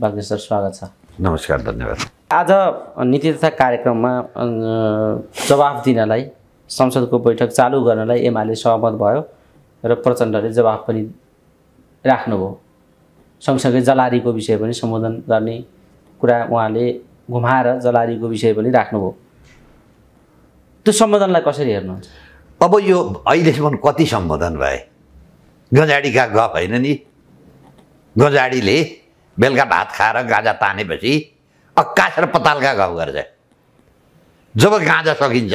बागेश्वर स्वागत छ नमस्कार धन्यवाद आज नीति तथा कार्यक्रममा जवाफ दिनलाई संसदको बैठक चालु गर्नलाई एमाले सहमत भयो र प्रचण्डले जवाफ पनि राख्नुभयो सँगसँगै जलारीको विषय पनि सम्बोधन गर्ने कुरा उहाँले घुमाएर जलारीको विषय पनि राख्नुभयो त्यो सम्बोधनलाई कसरी हेर्नुहुन्छ अब यो अहिलेसम्म कति सम्बोधन भए गजाडीका गफ होइन नि गजाडीले बेलुका भात खाएर गाँजा तानेपछि अक्कास र पतालका घाउ गर्छ जब गाँजा सकिन्छ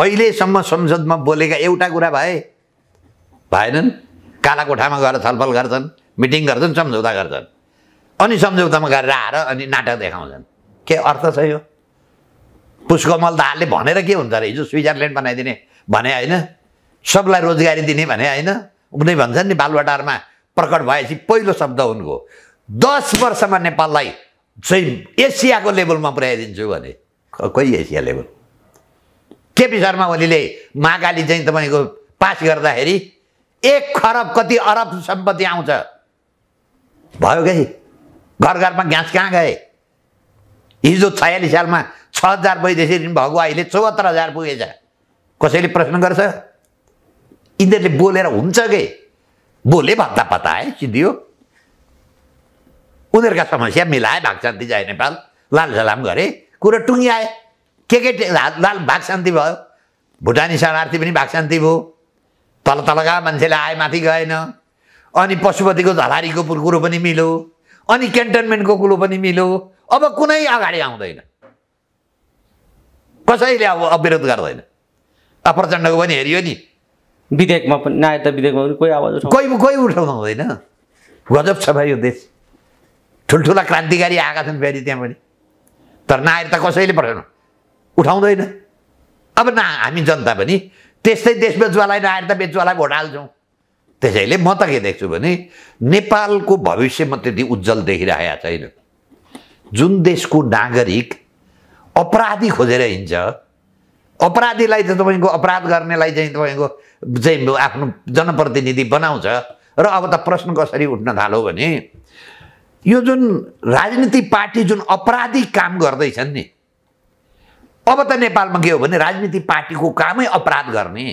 अहिलेसम्म संसदमा बोलेका एउटा कुरा भए भएनन् कालाकोठामा गएर छलफल गर्छन् मिटिङ गर्छन् सम्झौता गर्छन् अनि सम्झौतामा गरेर आएर अनि नाटक देखाउँछन् के अर्थ छ यो पुष्कमल दाहालले भनेर के हुन्छ अरे हिजो स्विजरल्यान्ड बनाइदिने भने होइन सबलाई रोजगारी दिने भने होइन उनी भन्छन् नि बालुवाटारमा प्रकट भएपछि पहिलो शब्द उनको दस वर्षमा नेपाललाई चाहिँ एसियाको लेभलमा पुर्याइदिन्छु भने खोइ एसिया लेभल केपी शर्मा ओलीले महाकाली चाहिँ तपाईँको पास गर्दाखेरि एक खरब कति अरब सम्पत्ति आउँछ भयो कि घर घरमा ग्यास कहाँ गए हिजो छयालिस सालमा छ हजार वैदेशिक ऋण भएको अहिले चौहत्तर हजार पुगेछ कसैले प्रश्न गर्छ यिनीहरूले बोलेर हुन्छ कि बोले भत्ता पत्ता है सिद्धियो उनीहरूका समस्या मिलाए भाग शान्ति जाए नेपाल लाल सलाम गरे कुरो टुङ्ग्याए के के लाल भाग शान्ति भयो भुटानी शरणार्थी पनि भाग शान्ति भयो तल तलका मान्छेले आए माथि गएन अनि पशुपतिको झलारीको कुरो पनि मिल्यो अनि क्यान्टोनमेन्टको कुरो पनि मिल्यो अब कुनै अगाडि आउँदैन कसैले अब अविरोध गर्दैन अप्रचण्डको पनि हेरियो नि विधेयकमा पनि त विधेयकमा पनि कोही आवाज कोही कोही उठाउनु हुँदैन गजब छ भाइ यो देश ठुल्ठुला क्रान्तिकारी आएका छन् फेरि त्यहाँ पनि तर नायर त कसैले पठाउनु उठाउँदैन अब न हामी जनता पनि त्यस्तै देश बेचुवालाई नायर त बेचुवालाई भोट हाल्छौँ त्यसैले म त के देख्छु भने नेपालको भविष्य म त्यति उज्जवल देखिरहेको छैन जुन देशको नागरिक अपराधी खोजेर हिँड्छ अपराधीलाई चाहिँ तपाईँको अपराध गर्नेलाई चाहिँ तपाईँको चाहिँ आफ्नो जनप्रतिनिधि बनाउँछ र अब त प्रश्न कसरी उठ्न थाल्यो भने यो जुन राजनीति पार्टी जुन अपराधी काम गर्दैछन् नि अब त नेपालमा के हो भने राजनीति पार्टीको कामै अपराध गर्ने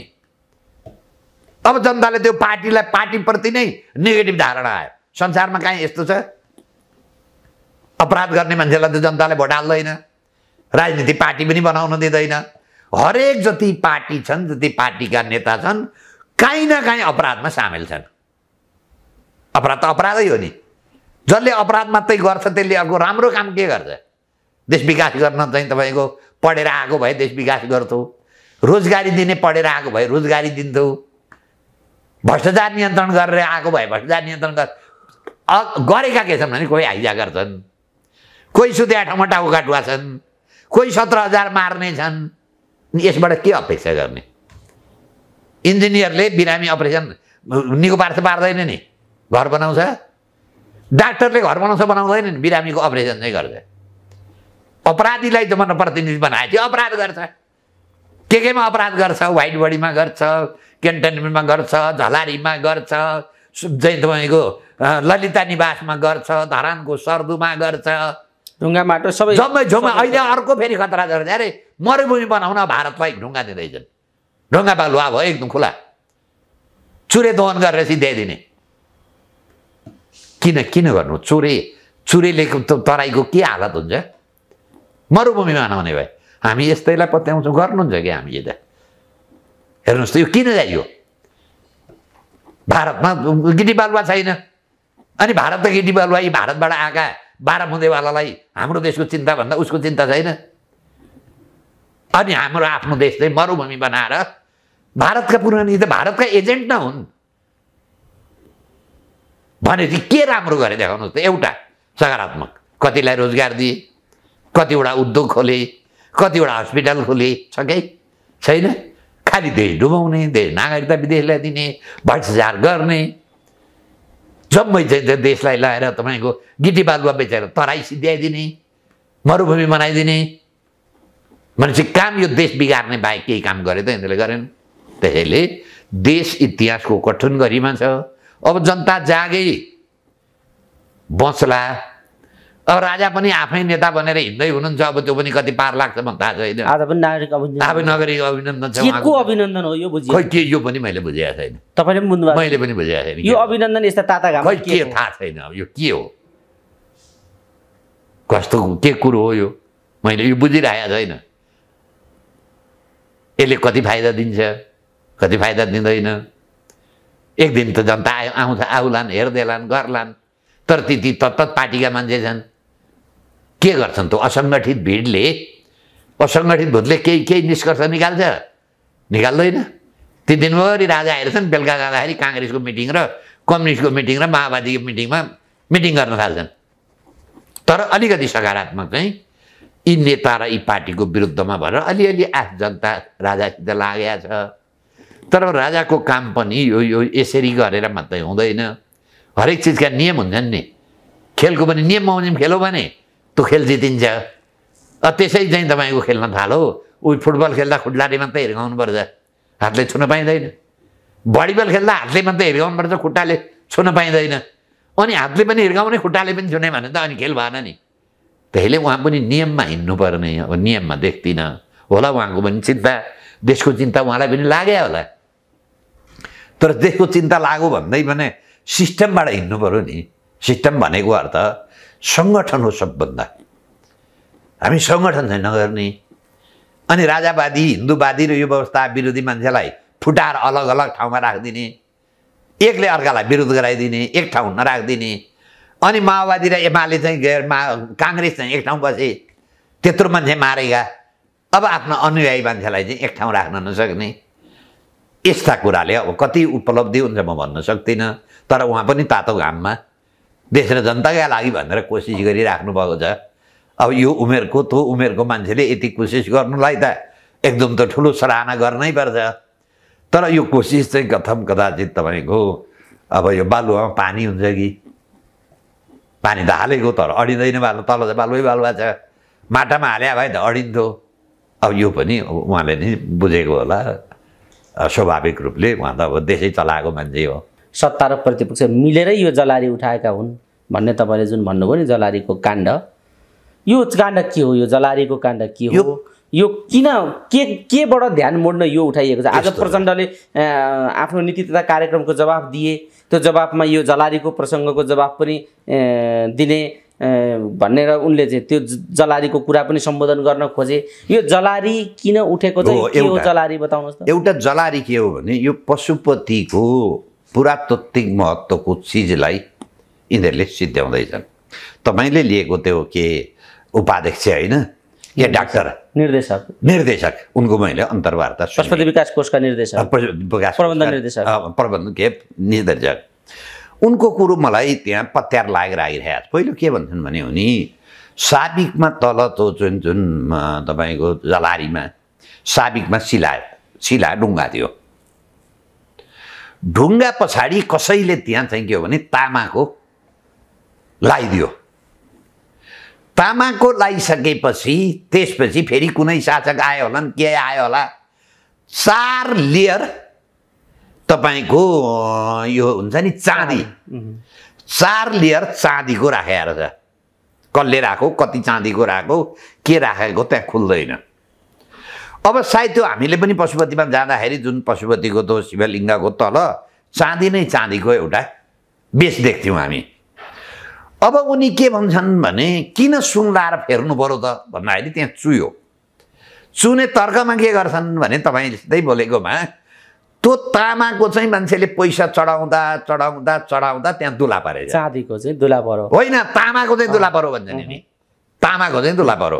अब जनताले त्यो पार्टीलाई पार्टीप्रति नै नेगेटिभ धारणा आयो संसारमा कहीँ यस्तो छ अपराध गर्ने मान्छेलाई त जनताले भोट हाल्दैन राजनीति पार्टी पनि बनाउन दिँदैन हरेक जति पार्टी छन् जति पार्टीका नेता छन् काहीँ न काहीँ अपराधमा सामेल छन् अपराध त अपराधै हो नि जसले अपराध मात्रै गर्छ त्यसले अर्को राम्रो काम के गर्छ देश विकास गर्न चाहिँ तपाईँको पढेर आएको भए देश विकास गर्थ्यौँ रोजगारी दिने पढेर आएको भए रोजगारी दिन्थ्यौ भ्रष्टाचार नियन्त्रण गरेर आएको भए भ्रष्टाचार नियन्त्रण गर गरेका के छन् भने कोही हाइजा गर्छन् कोही सुत्या ठाउँमा टाउ छन् कोही सत्र हजार मार्ने छन् यसबाट के अपेक्षा गर्ने इन्जिनियरले बिरामी अपरेसन निको पार्छ पार्दैन नि घर बनाउँछ डाक्टरले घर बनाउँछ नि बिरामीको अपरेसन चाहिँ गर्छ अपराधीलाई जनप्रतिनिधि बनाए त्यो अपराध गर्छ के केमा अपराध गर्छ वाइट बडीमा गर्छ क्यान्टनमेन्टमा गर्छ झलारीमा गर्छ चाहिँ तपाईँको ललिता निवासमा गर्छ धरानको सर्दुमा गर्छ ढुङ्गा माटो सबै जम्मै झुम्मा अहिले अर्को फेरि खतरा गर्छ अरे मरुभूमि बनाउन भारतलाई ढुङ्गा दिँदैछन् ढुङ्गा बालुवा भयो एकदम खुला चुरे दोहन गरेर चाहिँ दिइदिने किन किन गर्नु चुरे चुरेले तराईको के हालत हुन्छ मरुभूमिमा नहुने भए हामी यस्तैलाई पत्याउँछौँ गर्नुहुन्छ क्या हामी यता हेर्नुहोस् त यो किन चाहियो भारतमा गिटी बालुवा छैन अनि भारत त गिटी बालुवा यी भारतबाट आएका बाह्र मुदेवालालाई हाम्रो देशको चिन्ता भन्दा उसको चिन्ता छैन अनि हाम्रो आफ्नो देशले मरुभूमि बनाएर भारतका पुरानी त भारतका एजेन्ट नहुन् भनेपछि के राम्रो गरे देखाउनुहोस् त एउटा सकारात्मक कतिलाई रोजगार दिए कतिवटा उद्योग खोले कतिवटा हस्पिटल खोले छ कि छैन खालि देश डुबाउने देश नागरिकता विदेशलाई दिने भ्रष्टाचार गर्ने जम्मै चाहिँ देशलाई लगाएर तपाईँको गिटी बालुवा बेचेर तराई सिद्ध्याइदिने मरुभूमि बनाइदिने भनेपछि काम यो देश बिगार्ने बाहेक केही काम गरे त यिनीहरूले गरेन त्यसैले देश इतिहासको कठुन गरिमा छ अब जनता जागे बचला अब राजा पनि आफै नेता बनेर हिँड्दै हुनुहुन्छ अब त्यो पनि कति पार लाग्छ मलाई थाहा छैन आज पनि नागरिक नागरिक अभिनन्दन छ को अभिनन्दन हो यो बुझ्यो खै के यो पनि मैले बुझेको छैन तपाईँले पनि बुझ्नु मैले पनि बुझेको छैन यो अभिनन्दन यस्ता ताता घाम खै के थाहा छैन अब यो के हो कस्तो के कुरो हो यो मैले यो बुझिरहेको छैन यसले कति फाइदा दिन्छ कति फाइदा दिँदैन एक दिन त जनता आयो आउँछ आउलान् हेर्दैलान् गर्लान् तर त्यति तत्त पार्टीका मान्छे छन् के गर्छन् त असङ्गठित भिडले असङ्गठित भूतले केही केही निष्कर्ष निकाल्छ निकाल्दैन ती दिनभरि राजा छन् बेलुका जाँदाखेरि काङ्ग्रेसको मिटिङ र कम्युनिस्टको मिटिङ र माओवादीको मिटिङमा मिटिङ गर्न थाल्छन् तर अलिकति सकारात्मक चाहिँ यी नेता र यी पार्टीको विरुद्धमा भएर अलिअलि आफ जनता राजासित लागेको छ तर राजाको काम पनि यो यो यसरी गरेर मात्रै हुँदैन हरेक चिजका नियम हुन्छन् नि खेलको पनि नियम आउने खेलो भने त्यो खेल जितिन्छ त्यसै चाहिँ तपाईँको खेल्न थालो ऊ फुटबल खेल्दा खुट्लाले मात्रै पर्छ हातले छुन पाइँदैन भलिबल खेल्दा हातले मात्रै पर्छ खुट्टाले छुन पाइँदैन अनि हातले पनि हिर्काउने खुट्टाले पनि छुने भने त अनि खेल भएन नि त्यसैले उहाँ पनि नियममा हिँड्नुपर्ने अब नियममा देख्दिनँ होला उहाँको पनि चिन्ता देशको चिन्ता उहाँलाई पनि लाग्यो होला तर देशको चिन्ता लाग्यो भन्दै भने सिस्टमबाट हिँड्नु पऱ्यो नि सिस्टम भनेको अर्थ सङ्गठन हो सबभन्दा हामी सङ्गठन चाहिँ नगर्ने अनि राजावादी हिन्दूवादी र यो व्यवस्था विरोधी मान्छेलाई फुटाएर अलग अलग ठाउँमा राखिदिने एकले अर्कालाई विरोध गराइदिने एक ठाउँ नराखिदिने अनि माओवादी र एमाले चाहिँ गैर मा काङ्ग्रेस चाहिँ एक ठाउँ बसे त्यत्रो मान्छे मारेका अब आफ्नो अनुयायी मान्छेलाई चाहिँ एक ठाउँ राख्न नसक्ने यस्ता कुराले अब कति उपलब्धि हुन्छ म भन्न सक्दिनँ तर उहाँ पनि तातो घाममा देश र जनताकै लागि भनेर कोसिस गरिराख्नु भएको छ अब यो उमेरको त्यो उमेरको मान्छेले यति कोसिस गर्नुलाई त एकदम त ठुलो सराहना गर्नै पर्छ तर यो कोसिस चाहिँ कथम कदाचित तपाईँको अब यो बालुवामा पानी हुन्छ कि पानी त हालेको तर अडिँदैन बालु तल त बालुवै बालुवा छ माटामा हाले भए त अडिन्थ्यो अब यो पनि उहाँले नै बुझेको होला स्वाभाविक रूपले उहाँ त अब देशै चलाएको मान्छे हो सत्ता र प्रतिपक्ष मिलेरै यो जलारी उठाएका हुन् भन्ने तपाईँले जुन भन्नुभयो नि जलारीको काण्ड यो काण्ड के हो यो जलारीको काण्ड के हो यो किन के केबाट ध्यान मोड्न यो उठाइएको छ आज प्रचण्डले आफ्नो नीति तथा कार्यक्रमको जवाफ दिए त्यो जवाफमा यो जलारीको प्रसङ्गको जवाब पनि दिने भनेर उनले चाहिँ त्यो जलारीको कुरा पनि सम्बोधन गर्न खोजे यो जलारी किन उठेको चाहिँ जलारी बताउनुहोस् त एउटा जलारी के हो भने यो पशुपतिको पुरातत्विक महत्त्वको चिजलाई यिनीहरूले सिद्ध्याउँदैछन् तपाईँले लिएको त्यो के उपाध्यक्ष होइन या डाक्टर निर्देशक निर्देशक उनको मैले अन्तर्वार्ता पशुपति विकास कोषका निर्देशक प्रबन्ध निर्देशक प्रबन्ध के निर्देशक उनको कुरो मलाई त्यहाँ पत्यार लागेर आइरहेको छ पहिलो के भन्छन् भने हो नि साबिकमा तल त्यो जुन जुन तपाईँको जलारीमा साबिकमा सिलायो सिला ढुङ्गा थियो ढुङ्गा पछाडि कसैले त्यहाँ चाहिँ के हो भने तामाको लगाइदियो तामाको लगाइसकेपछि त्यसपछि फेरि कुनै शासक आयो होला नि के आयो होला चार लेयर तपाईँको यो हुन्छ नि चाँदी चार लेयर चाँदीको राखेको रहेछ कसले राखेको कति चाँदीको राखेको के राखेको त्यहाँ खुल्दैन अब सायद त्यो हामीले पनि पशुपतिमा जाँदाखेरि जुन पशुपतिको त्यो शिवलिङ्गको तल चाँदी नै चाँदीको एउटा बेच देख्थ्यौँ हामी अब उनी के भन्छन् भने किन सुन लाएर फेर्नु पऱ्यो त भन्दाखेरि त्यहाँ चुयो चुने तर्कमा के गर्छन् भने तपाईँ जस्तै बोलेकोमा त्यो तामाको चाहिँ मान्छेले पैसा चढाउँदा चढाउँदा चढाउँदा त्यहाँ दुला परे चाँदीको चाहिँ दुला परो होइन तामाको चाहिँ दुला परो भन्छ नि तामाको चाहिँ दुला परो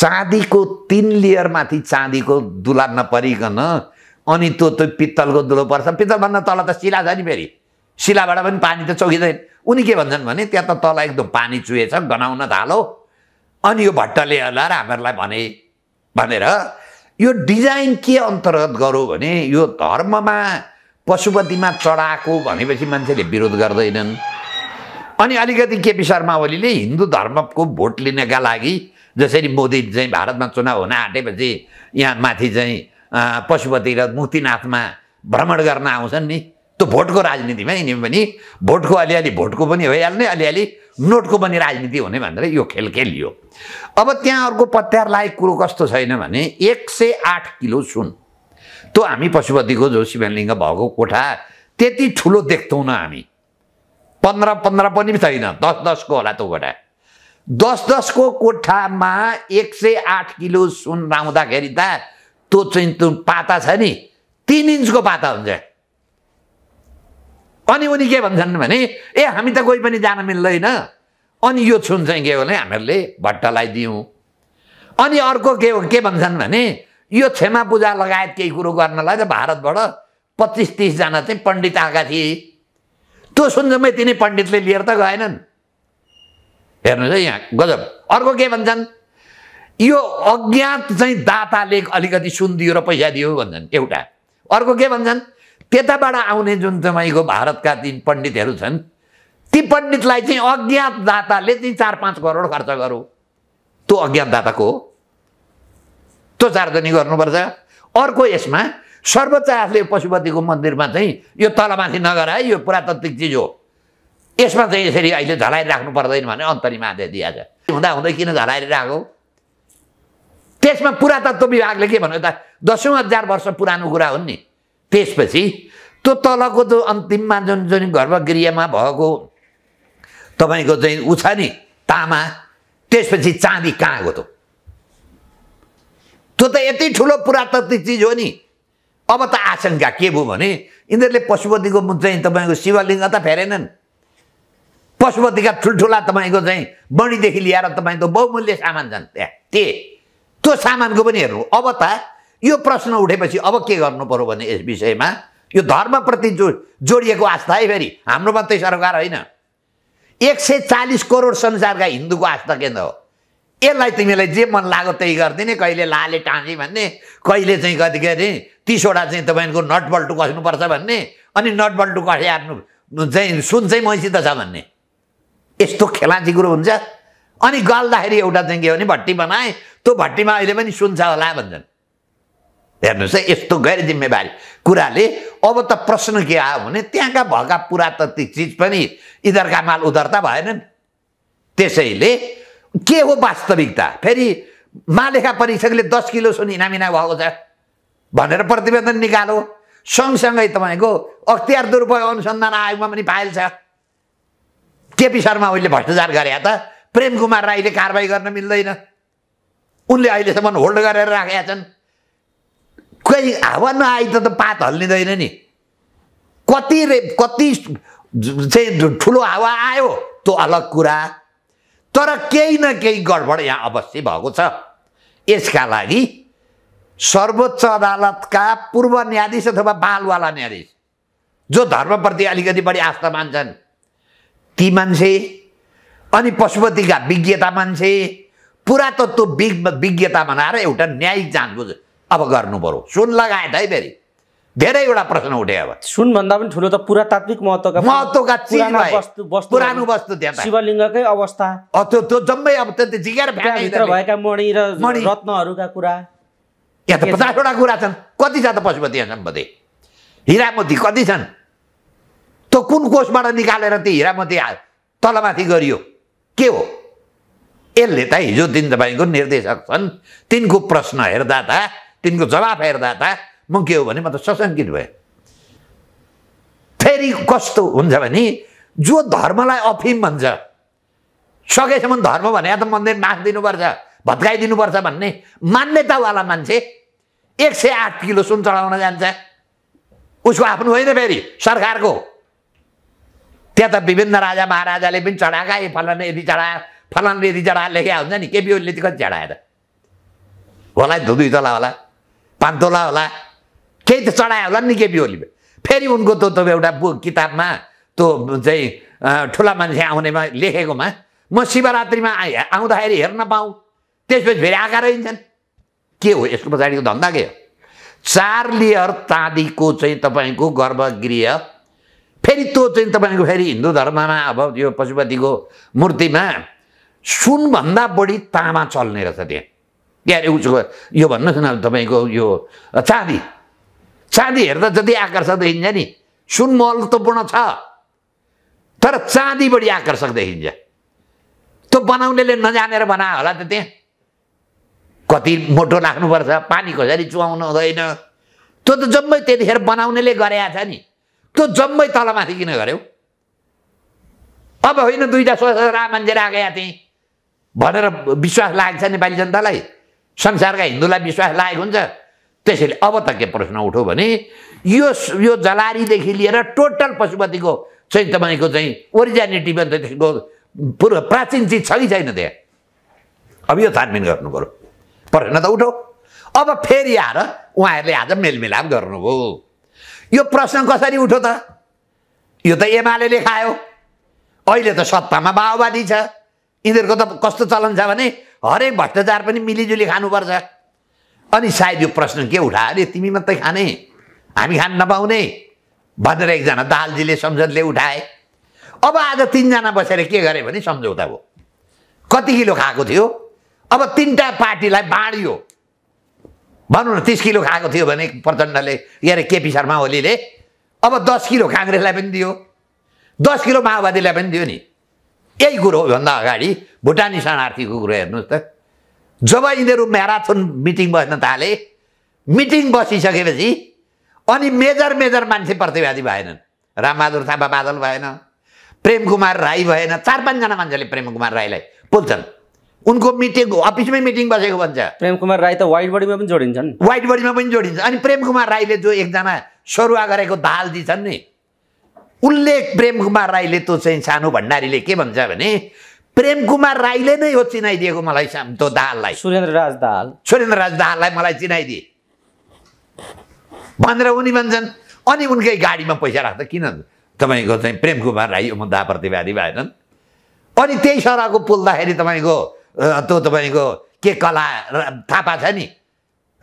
चाँदीको तिन लेयरमाथि चाँदीको दुला नपरिकन अनि त्यो त्यो पित्तलको दुलो पर्छ पित्तलभन्दा तल त शिला छ नि फेरि शिलाबाट पनि पानी त चौकिँदैन उनी के भन्छन् भने त्यहाँ त तल एकदम पानी चुहेछ गनाउन थालो अनि यो भट्टले होला र हामीहरूलाई भने भनेर यो डिजाइन के अन्तर्गत गरौँ भने यो धर्ममा पशुपतिमा चढाएको भनेपछि मान्छेले विरोध गर्दैनन् अनि अलिकति केपी शर्मा ओलीले हिन्दू धर्मको भोट लिनका लागि जसरी मोदी चाहिँ भारतमा चुनाव हुन आँटेपछि यहाँ माथि चाहिँ पशुपति र मुक्तिनाथमा भ्रमण गर्न आउँछन् नि त्यो भोटको राजनीतिमा यिनी पनि भोटको अलिअलि भोटको पनि भइहाल्ने अलिअलि नोटको पनि राजनीति हुने भनेर यो खेल खेलियो अब त्यहाँ अर्को पत्यार लायक कुरो कस्तो छैन भने एक सय आठ किलो सुन त्यो हामी पशुपतिको जो शिवलिङ्ग भएको कोठा त्यति ठुलो देख्दैनौँ हामी पन्ध्र पन्ध्र पनि छैन दस दसको होला त्यो कोठा दस दसको कोठामा एक सय आठ किलो सुन लाउँदाखेरि त त्यो चाहिँ त्यो पाता छ नि तिन इन्चको पाता हुन्छ अनि उनी के भन्छन् भने ए हामी त कोही पनि जान मिल्दैन अनि यो छुन चाहिँ के हो भने हामीहरूले भट्टलाई दियौँ अनि अर्को के हो के भन्छन् भने यो क्षमा पूजा लगायत केही कुरो गर्नलाई त भारतबाट पच्चिस तिसजना चाहिँ पण्डित आएका थिए त्यो सुनजम्मै तिनी पण्डितले लिएर त गएनन् हेर्नुहोस् है यहाँ गजब अर्को के भन्छन् यो अज्ञात चाहिँ दाताले अलिकति सुन दियो र पैसा दियो भन्छन् एउटा अर्को के भन्छन् त्यताबाट आउने जुन तपाईँको भारतका ती पण्डितहरू छन् ती पण्डितलाई चाहिँ अज्ञातदाताले चाहिँ चार पाँच करोड खर्च गरौँ त्यो अज्ञातदाताको हो त्यो सार्वजनिक गर्नुपर्छ अर्को यसमा सर्वोच्च आफूले पशुपतिको मन्दिरमा चाहिँ यो तलमाथि है यो पुरातात्विक चिज हो यसमा चाहिँ यसरी अहिले झलाइराख्नु पर्दैन भने अन्तरिम आदेश दिएको छ हुँदा हुँदै किन झलाइरहेको त्यसमा पुरातत्व विभागले के भन्यो त दसौँ हजार वर्ष पुरानो कुरा हो नि त्यसपछि त्यो तलको त्यो अन्तिममा जुन जुन घरमा गृहमा भएको तपाईँको चाहिँ ऊ छ नि तामा त्यसपछि चाँदी कहाँ गएको त्यो त यति ठुलो पुरातात्विक चिज हो नि अब त आशङ्का के भयो भने यिनीहरूले पशुपतिको चाहिँ तपाईँको शिवलिङ्ग त फेरेनन् पशुपतिका ठुल्ठुला तपाईँको चाहिँ बढीदेखि ल्याएर तपाईँको बहुमूल्य सामान छन् त्यहाँ त्यो सामानको पनि हेर्नु अब त यो प्रश्न उठेपछि अब के गर्नु पऱ्यो भने यस विषयमा यो धर्मप्रति जो जोडिएको आस्था है फेरि हाम्रो मात्रै सरकार होइन एक सय चालिस करोड संसारका हिन्दूको आस्था केन्द्र हो यसलाई तिमीलाई जे मन लाग्यो त्यही गरिदिने कहिले लाले टाँगे भन्ने कहिले चाहिँ कति के अरे तिसवटा चाहिँ तपाईँको नटबल्टु कस्नुपर्छ भन्ने अनि नटबल्टु कसे आफ्नो चाहिँ सुन चाहिँ मैसित छ भन्ने यस्तो खेलाची कुरो हुन्छ अनि गल्दाखेरि एउटा चाहिँ के भने भट्टी बनाएँ त्यो भट्टीमा अहिले पनि सुन्छ होला भन्छन् हेर्नुहोस् है यस्तो गैर जिम्मेवारी कुराले अब त प्रश्न के आयो भने त्यहाँका भएका पुरातत्विक चिज पनि इधरका माल उधरता भएनन् त्यसैले के हो वास्तविकता फेरि मालेखा परीक्षकले दस किलो सुन इनामिना भएको छ भनेर प्रतिवेदन निकालो सँगसँगै तपाईँको अख्तियार दुरुपयोग अनुसन्धान आयोगमा पनि फाइल छ केपी शर्मा उहिले भ्रष्टाचार गरे त प्रेम कुमार राईले कारवाही गर्न मिल्दैन उनले अहिलेसम्म होल्ड गरेर राखेका छन् खै हावा नआए त पात हल्लिँदैन नि कति रे कति चाहिँ ठुलो हावा आयो त्यो अलग कुरा तर केही न केही गडबड यहाँ अवश्य भएको छ यसका लागि सर्वोच्च अदालतका पूर्व न्यायाधीश अथवा बालवाला न्यायाधीश जो धर्मप्रति अलिकति बढी आस्था मान्छन् ती मान्छे अनि पशुपतिका विज्ञता मान्छे पुरातत्व विज्ञता बनाएर एउटा न्यायिक बुझ्छ अब गर्नु पऱ्यो सुन लगाएँ त है फेरि धेरैवटा प्रश्न उठे अब सुनभन्दा पनि ठुलो त पुरातात्विक महत्त्वका महत्त्वका पुरानो वस्तु शिवलिङ्गकै अवस्था त्यो त्यो जम्मै अब त्यो भएका मणि र रत्नहरूका कुरा यहाँ त पचासवटा कुरा छन् कति छ त पशुपति सम्पति हिरामती कति छन् त्यो कुन कोषबाट निकालेर त्यो हिरामती तलमाथि गरियो के हो यसले त हिजो दिन तपाईँको निर्देशक छन् तिनको प्रश्न हेर्दा त तिनको जवाफ हेर्दा त म के हो भने म त सशङ्कित भएँ फेरि कस्तो हुन्छ भने जो धर्मलाई अफिम भन्छ सकेसम्म धर्म भने त मन्दिर दिनुपर्छ भत्काइदिनुपर्छ भन्ने मान्यतावाला मान्छे एक सय आठ किलो सुन चढाउन जान्छ उसको आफ्नो होइन फेरि सरकारको त्यहाँ त विभिन्न राजा महाराजाले पनि चढाएका ए फलान यदि चढा फलान यदि चढाए लेखेका हुन्छ नि केपी ओलीले कति त होला दुई दुई होला पान्तोला होला केही त चढायो होला नि केपी ओलीले फेरि उनको त्यो त एउटा बुक किताबमा त्यो चाहिँ ठुला मान्छे आउनेमा लेखेकोमा म शिवरात्रिमा आउँदाखेरि हेर्न पाऊँ त्यसपछि फेरि आँखा रहन्छन् के हो यसको पछाडिको धन्दा के हो चार लेयर चाँदीको चाहिँ तपाईँको गर्भगृह फेरि त्यो चाहिँ तपाईँको फेरि हिन्दू धर्ममा अब यो पशुपतिको मूर्तिमा सुनभन्दा बढी तामा चल्ने रहेछ त्यहाँ या उसको यो भन्नुहोस् न तपाईँको यो चाँदी चाँदी हेर्दा जति आकर्षक देखिन्छ नि सुन महत्त्वपूर्ण छ तर चाँदी बढी आकर्षक देखिन्छ त्यो बनाउनेले नजानेर बना होला त त्यहाँ कति मोटो लाग्नुपर्छ पानी कसरी चुहाउनु हुँदैन त्यो त जम्मै त्यतिखेर बनाउनेले गरेका छ नि त्यो जम्मै तलमाथि किन गऱ्यौ अब होइन दुईवटा राम मान्छे राखेका थिएँ भनेर विश्वास लागेको छ नेपाली जनतालाई संसारका हिन्दूलाई विश्वास लागेको हुन्छ त्यसैले अब त के प्रश्न उठो भने यो यो जलारीदेखि लिएर टोटल पशुपतिको चाहिँ तपाईँको चाहिँ ओरिजिनिटीमा त त्यसको पूर्व प्राचीन चिज छ कि छैन त्यहाँ अब यो छानबिन गर्नु पऱ्यो प्रश्न त उठो अब फेरि आएर उहाँहरूले आज मेलमिलाप गर्नुभयो यो प्रश्न कसरी उठो त यो त एमाले खायो अहिले त सत्तामा माओवादी छ यिनीहरूको त कस्तो चलन छ भने हरेक भ्रष्टाचार पनि मिलिजुली खानुपर्छ अनि सायद यो प्रश्न के उठा अरे तिमी मात्रै खाने हामी खान नपाउने भनेर एकजना दालजीले संसदले उठाए अब आज तिनजना बसेर के गरे भने सम्झौता भयो कति किलो खाएको थियो अब तिनवटा पार्टीलाई बाँडियो भनौँ न तिस किलो खाएको थियो भने प्रचण्डले के अरे केपी शर्मा ओलीले अब दस किलो काङ्ग्रेसलाई पनि दियो दस किलो माओवादीलाई पनि दियो नि यही कुरो भन्दा अगाडि भुटानी शरणार्थीको कुरो हेर्नुहोस् त जब यिनीहरू म्याराथन मिटिङ बस्न थाले मिटिङ बसिसकेपछि अनि मेजर मेजर मान्छे प्रतिवादी भएनन् रामबहादुर थापा बादल भएन प्रेम कुमार राई भएन चार पाँचजना मान्छेले प्रेम कुमार राईलाई पुल्छन् उनको मिटिङ अफिसमै मिटिङ बसेको भन्छ प्रेम कुमार राई त वाइट बडीमा पनि जोडिन्छन् वाइट बडीमा पनि जोडिन्छ अनि प्रेम कुमार राईले जो एकजना सरुवा गरेको दाल दिन्छन् नि उनले प्रेम कुमार राईले त्यो चाहिँ सानो भण्डारीले के भन्छ भने प्रेम कुमार राईले नै हो चिनाइदिएको मलाई त्यो दाललाई सुरेन्द्र राज दाल सुरेन्द्र राज दाहाललाई मलाई चिनाइदिए भनेर उनी भन्छन् अनि उनकै गाडीमा पैसा राख्दा किन तपाईँको चाहिँ प्रेम कुमार राई म दा प्रतिवादी भएनन् अनि त्यही सरको पुल्दाखेरि तपाईँको त्यो तपाईँको के कला थापा छ नि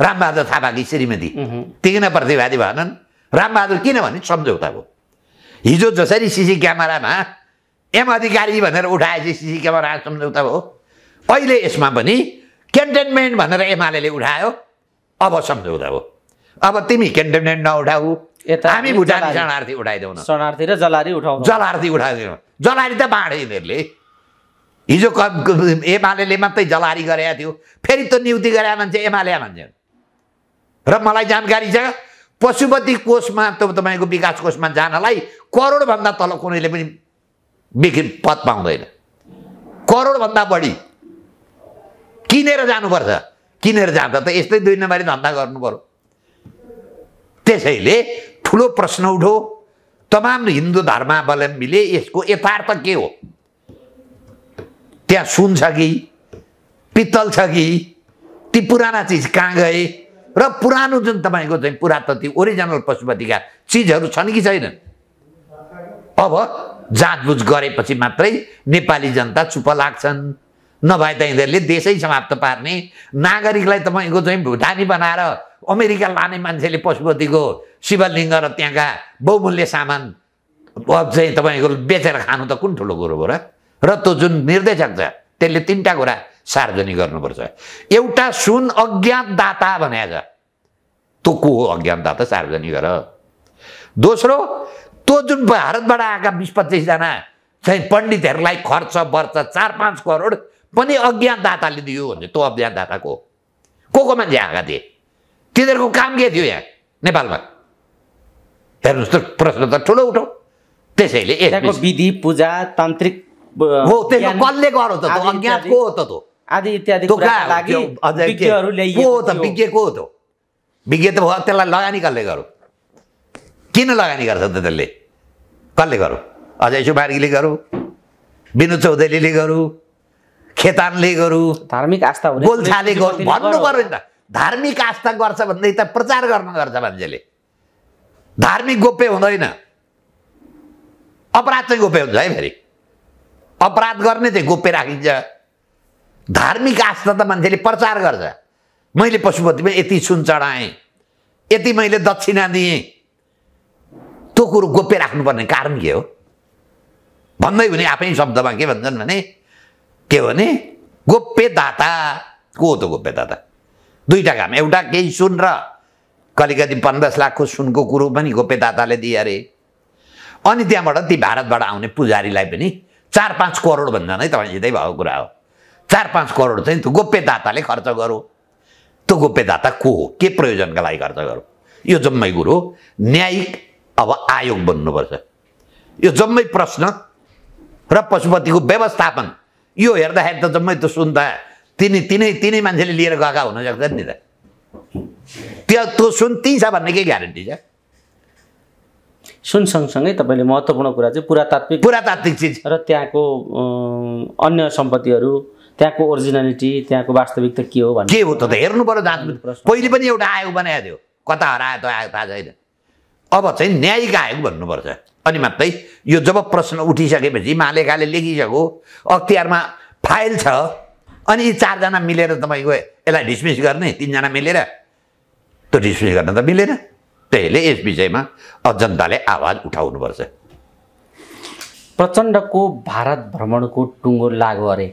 रामबहादुर थापाकी श्रीमती ती किन प्रतिवादी भएनन् रामबहादुर किनभने सम्झौता सम्झौताको हिजो जसरी सिसी क्यामेरामा एम अधिकारी भनेर उठाएपछि सिसी क्यामेरा सम्झौता हो अहिले यसमा पनि क्यान्टेन्मेन्ट भनेर एमाले उठायो अब सम्झौता हो अब तिमी क्यान्टेन्मेन्ट नउठाऊ हामी भुटानी शरणार्थी उठाइदेऊ न शरणार्थी र जलारी उठाउ जलार्थी उठाइदिनु जलारी त बाँडे यिनीहरूले हिजो क एमाले मात्रै जलारी गरेका थियो फेरि त नियुक्ति गरे मान्छे एमाले मान्छे र मलाई जानकारी छ पशुपति कोषमा त तपाईँको विकास कोषमा जानलाई करोडभन्दा तल कुनैले पनि बिक्री पद पाउँदैन करोडभन्दा बढी किनेर जानुपर्छ किनेर जाँदा त यस्तै दुई नम्बरी धन्दा गर्नु पऱ्यो त्यसैले ठुलो प्रश्न उठो तमाम हिन्दू धर्मावलम्बीले यसको यथार्थ के हो त्यहाँ सुन छ कि पित्तल छ कि ती पुराना चिज कहाँ गए र पुरानो जुन तपाईँको चाहिँ पुरातत्व ओरिजिनल पशुपतिका चिजहरू छन् कि छैनन् अब जाँचबुझ गरेपछि मात्रै नेपाली जनता चुप लाग्छन् नभए त यिनीहरूले देशै समाप्त पार्ने नागरिकलाई तपाईँको चाहिँ भुटानी बनाएर अमेरिका लाने मान्छेले पशुपतिको शिवलिङ्ग र त्यहाँका बहुमूल्य सामान अब चाहिँ तपाईँको बेचेर खानु त कुन ठुलो कुरो हो र र त्यो जुन निर्देशक छ त्यसले तिनवटा कुरा सार्वजनिक गर्नुपर्छ एउटा सुन अज्ञात दाता भने तँ को हो अज्ञात दाता सार्वजनिक गर दोस्रो तँ जुन भारतबाट आएका बिस पच्चिसजना चाहिँ पण्डितहरूलाई खर्च वर्ष चार पाँच करोड पनि अज्ञात दाताले दियो भने तँ अज्ञात दाता को को मान्छे आएका थिए तिनीहरूको काम के थियो यहाँ नेपालमा हेर्नुहोस् त प्रश्न त ठुलो उठौ त्यसैले विधि पूजा तान्त्रिक हो त्यसले कसले गरौ त अज्ञात को हो त तँ आदि इत्यादि को त विज्ञ को त विज्ञ त भयो त्यसलाई लगानी कसले गरौँ किन लगानी गर्छ त त्यसले कसले गरौँ अजय सुमार्गीले गरौँ विनोद चौधरीले गरौँ खेतानले गरौँ धार्मिक आस्था गोल्छाले गरौँ भन्नु पऱ्यो नि त धार्मिक आस्था गर्छ भन्दै त प्रचार गर्न गर्छ मान्छेले धार्मिक गोप्य हुँदैन अपराध चाहिँ गोप्य हुन्छ है फेरि अपराध गर्ने चाहिँ गोप्य राखिन्छ धार्मिक आस्था त मान्छेले प्रचार गर्छ मैले पशुपतिमा यति सुन चढाएँ यति मैले दक्षिणा दिएँ त्यो कुरो गोप्य राख्नुपर्ने कारण के हो भन्दै हुने आफै शब्दमा के भन्छन् भने के हो भने दाता को हो त दाता दुईवटा काम एउटा केही सुन र कलिकति पन्ध्र लाखको सुनको कुरो पनि गोप्यदाताले दिए अरे अनि त्यहाँबाट ती भारतबाट आउने पुजारीलाई पनि चार पाँच करोड भन्छन् है त भएको कुरा हो चार पाँच करोड चाहिँ त्यो गोप्यदाताले खर्च गरौँ त्यो गोप्यदाता को हो के प्रयोजनका लागि खर्च गरौँ यो जम्मै कुरो न्यायिक अब आयोग बन्नुपर्छ यो जम्मै प्रश्न र पशुपतिको व्यवस्थापन यो हेर्दाखेरि त जम्मै त्यो सुन्दा तिनी तिनै तिनै मान्छेले लिएर गएका हुनसक्छ नि त त्यो त्यो सुन तिन छ भन्ने के ग्यारेन्टी छ सुन सँगसँगै तपाईँले महत्त्वपूर्ण कुरा चाहिँ पुरातात्विक पुरातात्विक चिज र त्यहाँको अन्य सम्पत्तिहरू त्यहाँको ओरिजिनालिटी त्यहाँको वास्तविकता के हो भने के हो त हेर्नु पऱ्यो दाँत पहिले पनि एउटा आयोग बनाएको थियो कता हरायो त आयोग थाहा छैन अब चाहिँ न्यायिक आयोग भन्नुपर्छ अनि मात्रै यो जब प्रश्न उठिसकेपछि मालेकाले लेखिसक्यो अख्तियारमा फाइल छ अनि यी चारजना मिलेर तपाईँको यसलाई डिसमिस गर्ने तिनजना मिलेर त्यो डिसमिस गर्न त मिलेन त्यसले यस विषयमा जनताले आवाज उठाउनुपर्छ प्रचण्डको भारत भ्रमणको टुङ्गो लागु अरे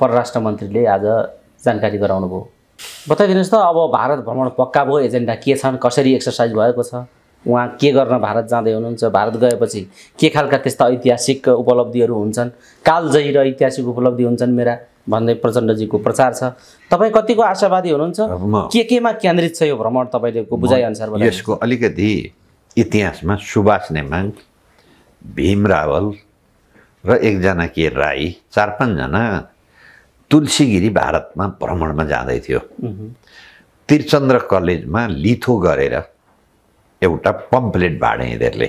परराष्ट्र मन्त्रीले आज जानकारी गराउनुभयो बताइदिनुहोस् त अब भारत भ्रमण पक्का भयो एजेन्डा के छन् कसरी एक्सर्साइज भएको छ उहाँ के गर्न भारत जाँदै हुनुहुन्छ भारत गएपछि के खालका त्यस्ता ऐतिहासिक उपलब्धिहरू हुन्छन् कालजयी र ऐतिहासिक उपलब्धि हुन्छन् मेरा भन्दै प्रचण्डजीको प्रचार छ तपाईँ कतिको आशावादी हुनुहुन्छ के केमा केन्द्रित छ यो भ्रमण तपाईँले बुझाइअनुसार यसको अलिकति इतिहासमा सुभाष नेमाङ भीम रावल र एकजना के राई चार पाँचजना तुलसीगिरी भारतमा भ्रमणमा जाँदै थियो त्रिचन्द्र कलेजमा लिथो गरेर एउटा पम्पलेट भाडे यिनीहरूले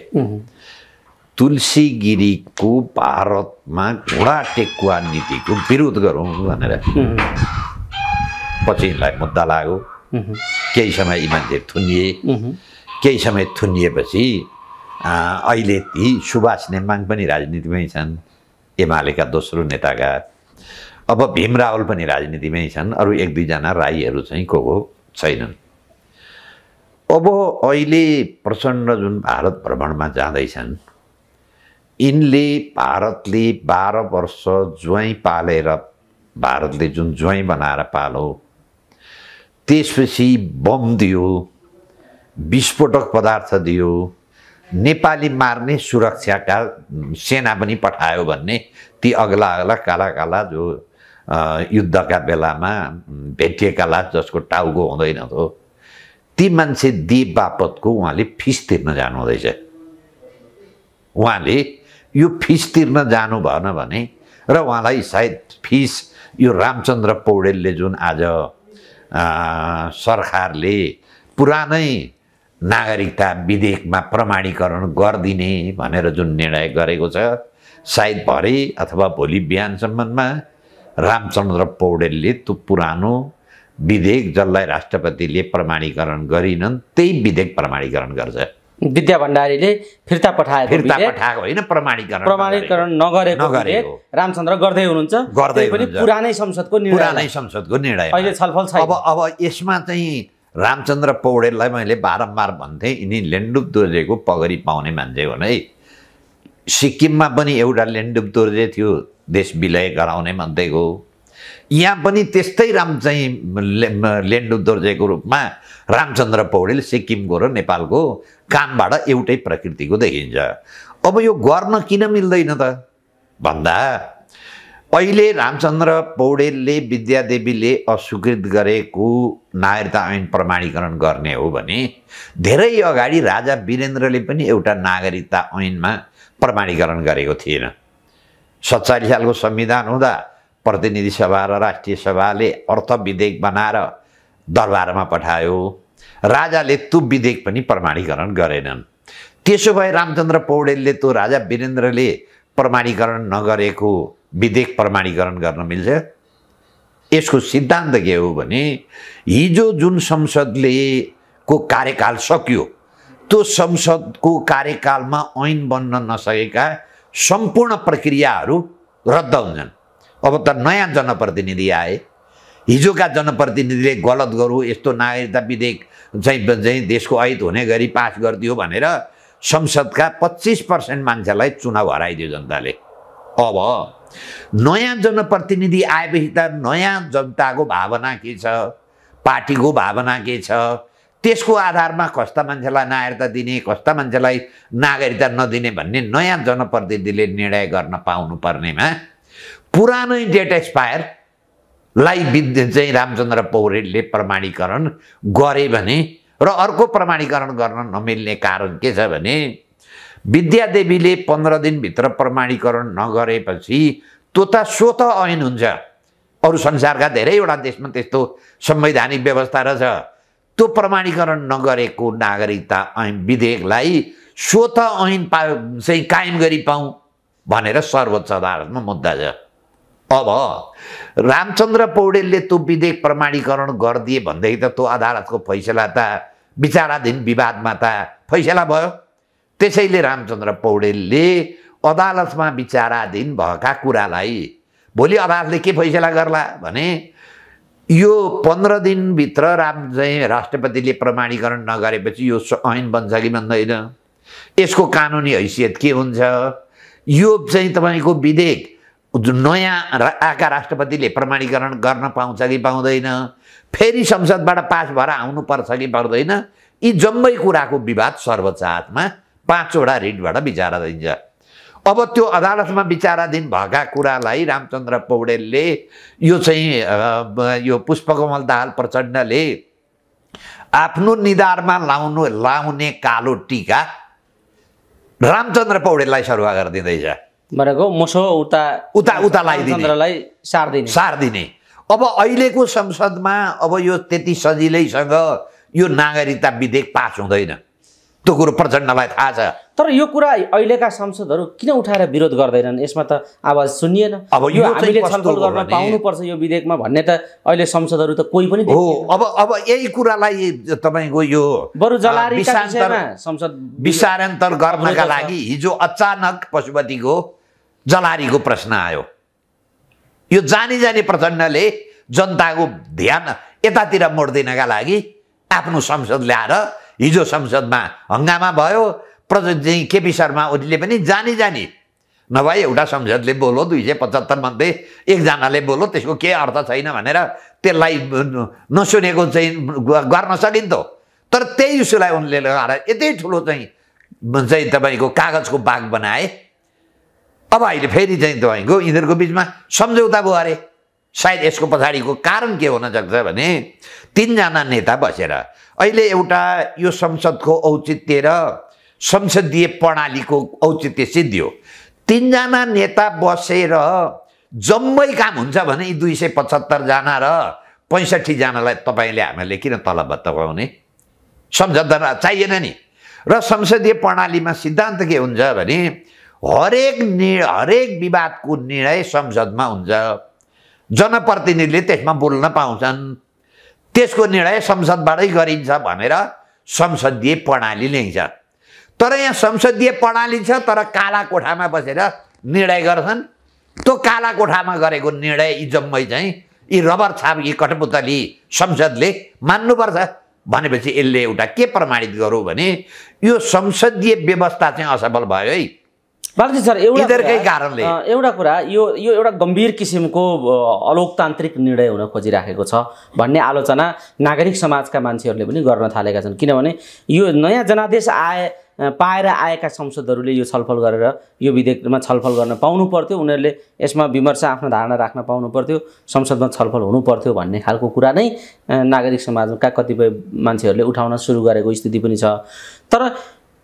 तुलसीगिरीको भारतमा घोडा टेकुवा नीतिको विरोध गरौँ भनेर पछि यिनलाई मुद्दा लाग्यो केही समय यी मान्छे थुनिए केही समय थुनिएपछि अहिले ती सुभाष नेमाङ पनि राजनीतिमै छन् एमालेका दोस्रो नेताका अब भीम रावल पनि राजनीतिमै छन् अरू एक दुईजना राईहरू चाहिँ को को छैनन् अब अहिले प्रचण्ड जुन भारत भ्रमणमा जाँदैछन् यिनले भारतले बाह्र वर्ष ज्वाइँ पालेर भारतले जुन ज्वाइँ बनाएर पालो त्यसपछि बम दियो विस्फोटक पदार्थ दियो नेपाली मार्ने सुरक्षाका सेना पनि पठायो भन्ने ती अग्ला अग्ला काला काला जो युद्धका बेलामा भेटिएका ला जसको टाउको हुँदैन थियो ती मान्छे दिए बापतको उहाँले फिस तिर्न जानुहुँदैछ उहाँले यो फिस तिर्न जानु भएन भने र उहाँलाई सायद फिस यो रामचन्द्र पौडेलले जुन आज सरकारले पुरानै नागरिकता विधेयकमा प्रमाणीकरण गरिदिने भनेर जुन निर्णय गरेको छ सायद भरे अथवा भोलि बिहानसम्ममा रामचन्द्र पौडेलले त्यो पुरानो विधेयक जसलाई राष्ट्रपतिले प्रमाणीकरण गरिनन् त्यही विधेयक प्रमाणीकरण गर्छ विद्या भण्डारीले फिर्ता पठाए फिर्ता पठाएको होइन प्रमाणीकरण प्रमाणीकरण नगरेको नगरे रामचन्द्र गर्दै हुनुहुन्छ गर्दै पनि पुरानै संसदको पुरानै संसदको निर्णय अहिले छलफल छ अब अब यसमा चाहिँ रामचन्द्र पौडेललाई मैले बारम्बार भन्थेँ यिनी लेन्डुप दोर्जेको पगरी पाउने मान्छे हो है सिक्किममा पनि एउटा लेन्डुप दोर्जे थियो देश विलय गराउने भन्दै हो यहाँ पनि त्यस्तै राम चाहिँ लेन्डु दर्जेको रूपमा रामचन्द्र पौडेल सिक्किमको र नेपालको कामबाट एउटै प्रकृतिको देखिन्छ अब यो गर्न किन मिल्दैन त भन्दा अहिले रामचन्द्र पौडेलले विद्यादेवीले अस्वीकृत गरेको नागरिकता ऐन प्रमाणीकरण गर्ने हो भने धेरै अगाडि राजा वीरेन्द्रले पनि एउटा नागरिकता ऐनमा प्रमाणीकरण गरेको थिएन सत्तालिस सालको संविधान हुँदा प्रतिनिधि सभा र राष्ट्रिय सभाले अर्थ विधेयक बनाएर दरबारमा पठायो राजाले त्यो विधेयक पनि प्रमाणीकरण गरेनन् त्यसो भए रामचन्द्र पौडेलले त्यो राजा वीरेन्द्रले प्रमाणीकरण नगरेको विधेयक प्रमाणीकरण गर्न मिल्छ यसको सिद्धान्त के हो भने हिजो जुन संसदले को कार्यकाल सकियो त्यो संसदको कार्यकालमा ऐन बन्न नसकेका सम्पूर्ण प्रक्रियाहरू रद्द हुन्छन् अब त नयाँ जनप्रतिनिधि आए हिजोका जनप्रतिनिधिले गलत गरौँ यस्तो नागरिकता विधेयक चाहिँ चाहिँ देशको अहित हुने गरी पास गरिदियो भनेर संसदका पच्चिस पर्सेन्ट मान्छेलाई चुनाव हराइदियो जनताले अब नयाँ जनप्रतिनिधि आएपछि त नयाँ जनताको भावना के छ पार्टीको भावना के छ त्यसको आधारमा कस्ता मान्छेलाई नागरिकता दिने कस्ता मान्छेलाई नागरिकता नदिने भन्ने नयाँ जनप्रतिनिधिले निर्णय गर्न पाउनुपर्नेमा पुरानै डेट एक्सपायर लाई विद चाहिँ रामचन्द्र पौडेलले प्रमाणीकरण गरे भने र अर्को प्रमाणीकरण गर्न नमिल्ने कारण के छ भने विद्यादेवीले पन्ध्र दिनभित्र प्रमाणीकरण नगरेपछि त्यो त स्वत ऐन हुन्छ अरू संसारका धेरैवटा देशमा त्यस्तो संवैधानिक व्यवस्था रहेछ त्यो प्रमाणीकरण नगरेको नागरिकता ऐन विधेयकलाई स्वत ऐन पा चाहिँ कायम गरी पाउँ भनेर सर्वोच्च अदालतमा मुद्दा छ अब रामचन्द्र पौडेलले त्यो विधेयक प्रमाणीकरण गरिदिए भनेदेखि त त्यो अदालतको फैसला त विचाराधीन विवादमा त फैसला भयो त्यसैले रामचन्द्र पौडेलले अदालतमा विचाराधीन भएका कुरालाई भोलि अदालतले के फैसला गर्ला भने यो पन्ध्र दिनभित्र राम चाहिँ राष्ट्रपतिले प्रमाणीकरण नगरेपछि यो ऐन बन्छ कि बन्दैन यसको कानुनी हैसियत के हुन्छ यो चाहिँ तपाईँको विधेयक नयाँ आएका राष्ट्रपतिले प्रमाणीकरण गर्न पाउँछ कि पाउँदैन फेरि संसदबाट पास भएर आउनुपर्छ कि पर्दैन यी जम्मै कुराको विवाद सर्वोच्च हातमा पाँचवटा रिटबाट विचार दिन्छ अब त्यो अदालतमा विचाराधीन भएका कुरालाई रामचन्द्र पौडेलले यो चाहिँ यो पुष्पकमल दाहाल प्रचण्डले आफ्नो निधारमा लाउनु लाउने कालो टिका रामचन्द्र पौडेललाई सरुवा गरिदिँदैछ भनेको मसो उता उता उता लगाइदिनेलाई सारिदिने सारिदिने अब अहिलेको संसदमा अब यो त्यति सजिलैसँग यो नागरिकता विधेयक पास हुँदैन त्यो कुरो प्रचण्डलाई थाहा छ तर यो कुरा अहिलेका सांसदहरू किन उठाएर विरोध गर्दैनन् यसमा त आवाज सुनिएन अब यो हामीले छलफल गर्न पाउनुपर्छ यो विधेयकमा भन्ने त अहिले सांसदहरू त कोही पनि हो अब अब यही कुरालाई तपाईँको यो बरु जलारी संसद विषान्तरण गर्नका लागि हिजो अचानक पशुपतिको जलारीको प्रश्न आयो यो जानी जानी प्रचण्डले जनताको ध्यान यतातिर मोडिदिनका लागि आफ्नो संसद ल्याएर हिजो संसदमा हङ्गामा भयो प्रधानमन्त्री केपी शर्मा ओलीले पनि जानी जानी नभए एउटा संसदले बोलो दुई सय पचहत्तर मध्ये एकजनाले बोलो त्यसको केही अर्थ छैन भनेर त्यसलाई नसुनेको चाहिँ गर्न सकिन्थ्यो तर त्यही इस्युलाई उनले लगाएर यति ठुलो चाहिँ चाहिँ तपाईँको कागजको बाघ बनाए अब अहिले फेरि चाहिँ तपाईँको यिनीहरूको बिचमा सम्झौता भयो अरे सायद यसको पछाडिको कारण के हुन सक्छ भने तिनजना नेता बसेर अहिले एउटा यो संसदको औचित्य र संसदीय प्रणालीको औचित्य सिद्धियो तिनजना नेता बसेर जम्मै काम हुन्छ भने दुई सय पचहत्तरजना र पैँसठीजनालाई तपाईँले हामीले किन तलबत्त पाउने सम्झौता चाहिएन नि र संसदीय प्रणालीमा सिद्धान्त के हुन्छ भने हरेक नि हरेक विवादको निर्णय संसदमा हुन्छ जनप्रतिनिधिले त्यसमा बोल्न पाउँछन् त्यसको निर्णय संसदबाटै गरिन्छ भनेर संसदीय प्रणाली ल्याइन्छ तर यहाँ संसदीय प्रणाली छ तर काला कोठामा बसेर निर्णय गर्छन् त्यो काला कोठामा गरेको निर्णय यी जम्मै चाहिँ यी रबर छाप यी कठपुतली संसदले मान्नुपर्छ भनेपछि यसले एउटा के प्रमाणित गरौँ भने यो संसदीय व्यवस्था चाहिँ असफल भयो है बाबुजी सर एउटा कारणले एउटा कुरा यो यो एउटा गम्भीर किसिमको अलोकतान्त्रिक निर्णय हुन खोजिराखेको छ भन्ने आलोचना नागरिक समाजका मान्छेहरूले पनि गर्न थालेका छन् किनभने यो नयाँ जनादेश आए पाएर आएका संसदहरूले यो छलफल गरेर यो विधेयकमा छलफल गर्न पाउनु पर्थ्यो उनीहरूले यसमा विमर्श आफ्नो धारणा राख्न पाउनु पर्थ्यो संसदमा छलफल हुनु पर्थ्यो भन्ने खालको कुरा नै नागरिक समाजका कतिपय मान्छेहरूले उठाउन सुरु गरेको स्थिति पनि छ तर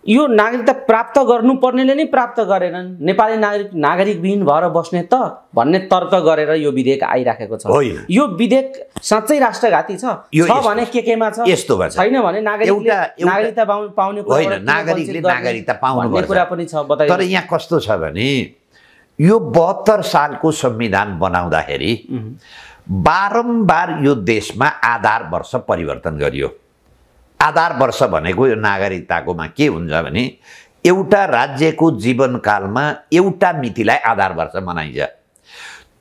यो नागरिकता प्राप्त गर्नुपर्नेले नै प्राप्त गरेनन् नेपाली नागरिक नागरिकविहीन भएर बस्ने त भन्ने तर्क गरेर यो विधेयक आइराखेको छ यो विधेयक साँच्चै राष्ट्रघाती छ भने के केमा छ यस्तो छैन भने नागरिकता पाउने नागरिकले नागरिकता पाउने कुरा पनि छ तर यहाँ कस्तो छ भने यो बहत्तर सालको संविधान बनाउँदाखेरि बारम्बार यो देशमा आधार वर्ष परिवर्तन गरियो आधार वर्ष भनेको यो नागरिकताकोमा के हुन्छ भने एउटा राज्यको जीवनकालमा एउटा मितिलाई आधार वर्ष मनाइन्छ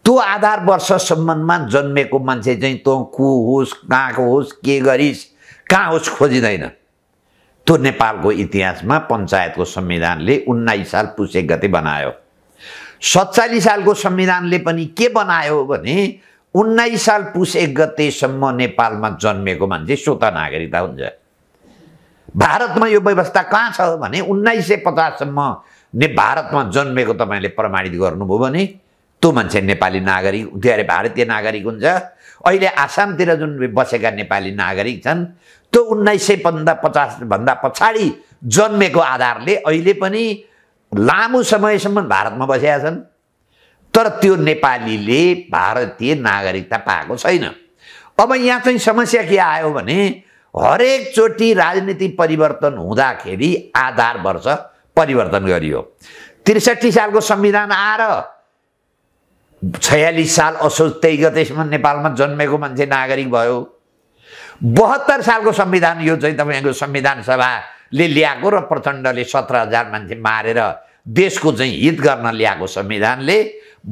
त्यो आधार वर्ष सम्बन्धमा जन्मेको मान्छे चाहिँ तँ को होस् कहाँको होस् के गरिस् कहाँ होस् खोजिँदैन त्यो नेपालको इतिहासमा पञ्चायतको संविधानले उन्नाइस साल पुसे गते बनायो सत्तालिस सालको संविधानले पनि के बनायो भने उन्नाइस साल पुस एक गतेसम्म नेपालमा जन्मेको मान्छे स्वत नागरिकता हुन्छ भारतमा यो व्यवस्था कहाँ छ भने उन्नाइस सय पचाससम्म ने भारतमा जन्मेको तपाईँले प्रमाणित गर्नुभयो भने त्यो मान्छे नेपाली नागरिक त्यो अरे भारतीय नागरिक हुन्छ अहिले आसामतिर जुन बसेका नेपाली नागरिक छन् त्यो उन्नाइस सय पन्ध्र पचासभन्दा पछाडि जन्मेको आधारले अहिले पनि लामो समयसम्म भारतमा बसेका छन् तर त्यो नेपालीले भारतीय नागरिकता पाएको छैन अब यहाँ चाहिँ समस्या के आयो भने हरेक हरेकचोटि राजनीति परिवर्तन हुँदाखेरि आधार वर्ष परिवर्तन गरियो त्रिसठी सालको संविधान आएर छयालिस साल असोज तेइ गतेसम्म नेपालमा जन्मेको मान्छे नागरिक भयो बहत्तर सालको संविधान यो चाहिँ तपाईँको संविधान सभाले ल्याएको र प्रचण्डले सत्र हजार मान्छे मारेर देशको चाहिँ हित गर्न ल्याएको संविधानले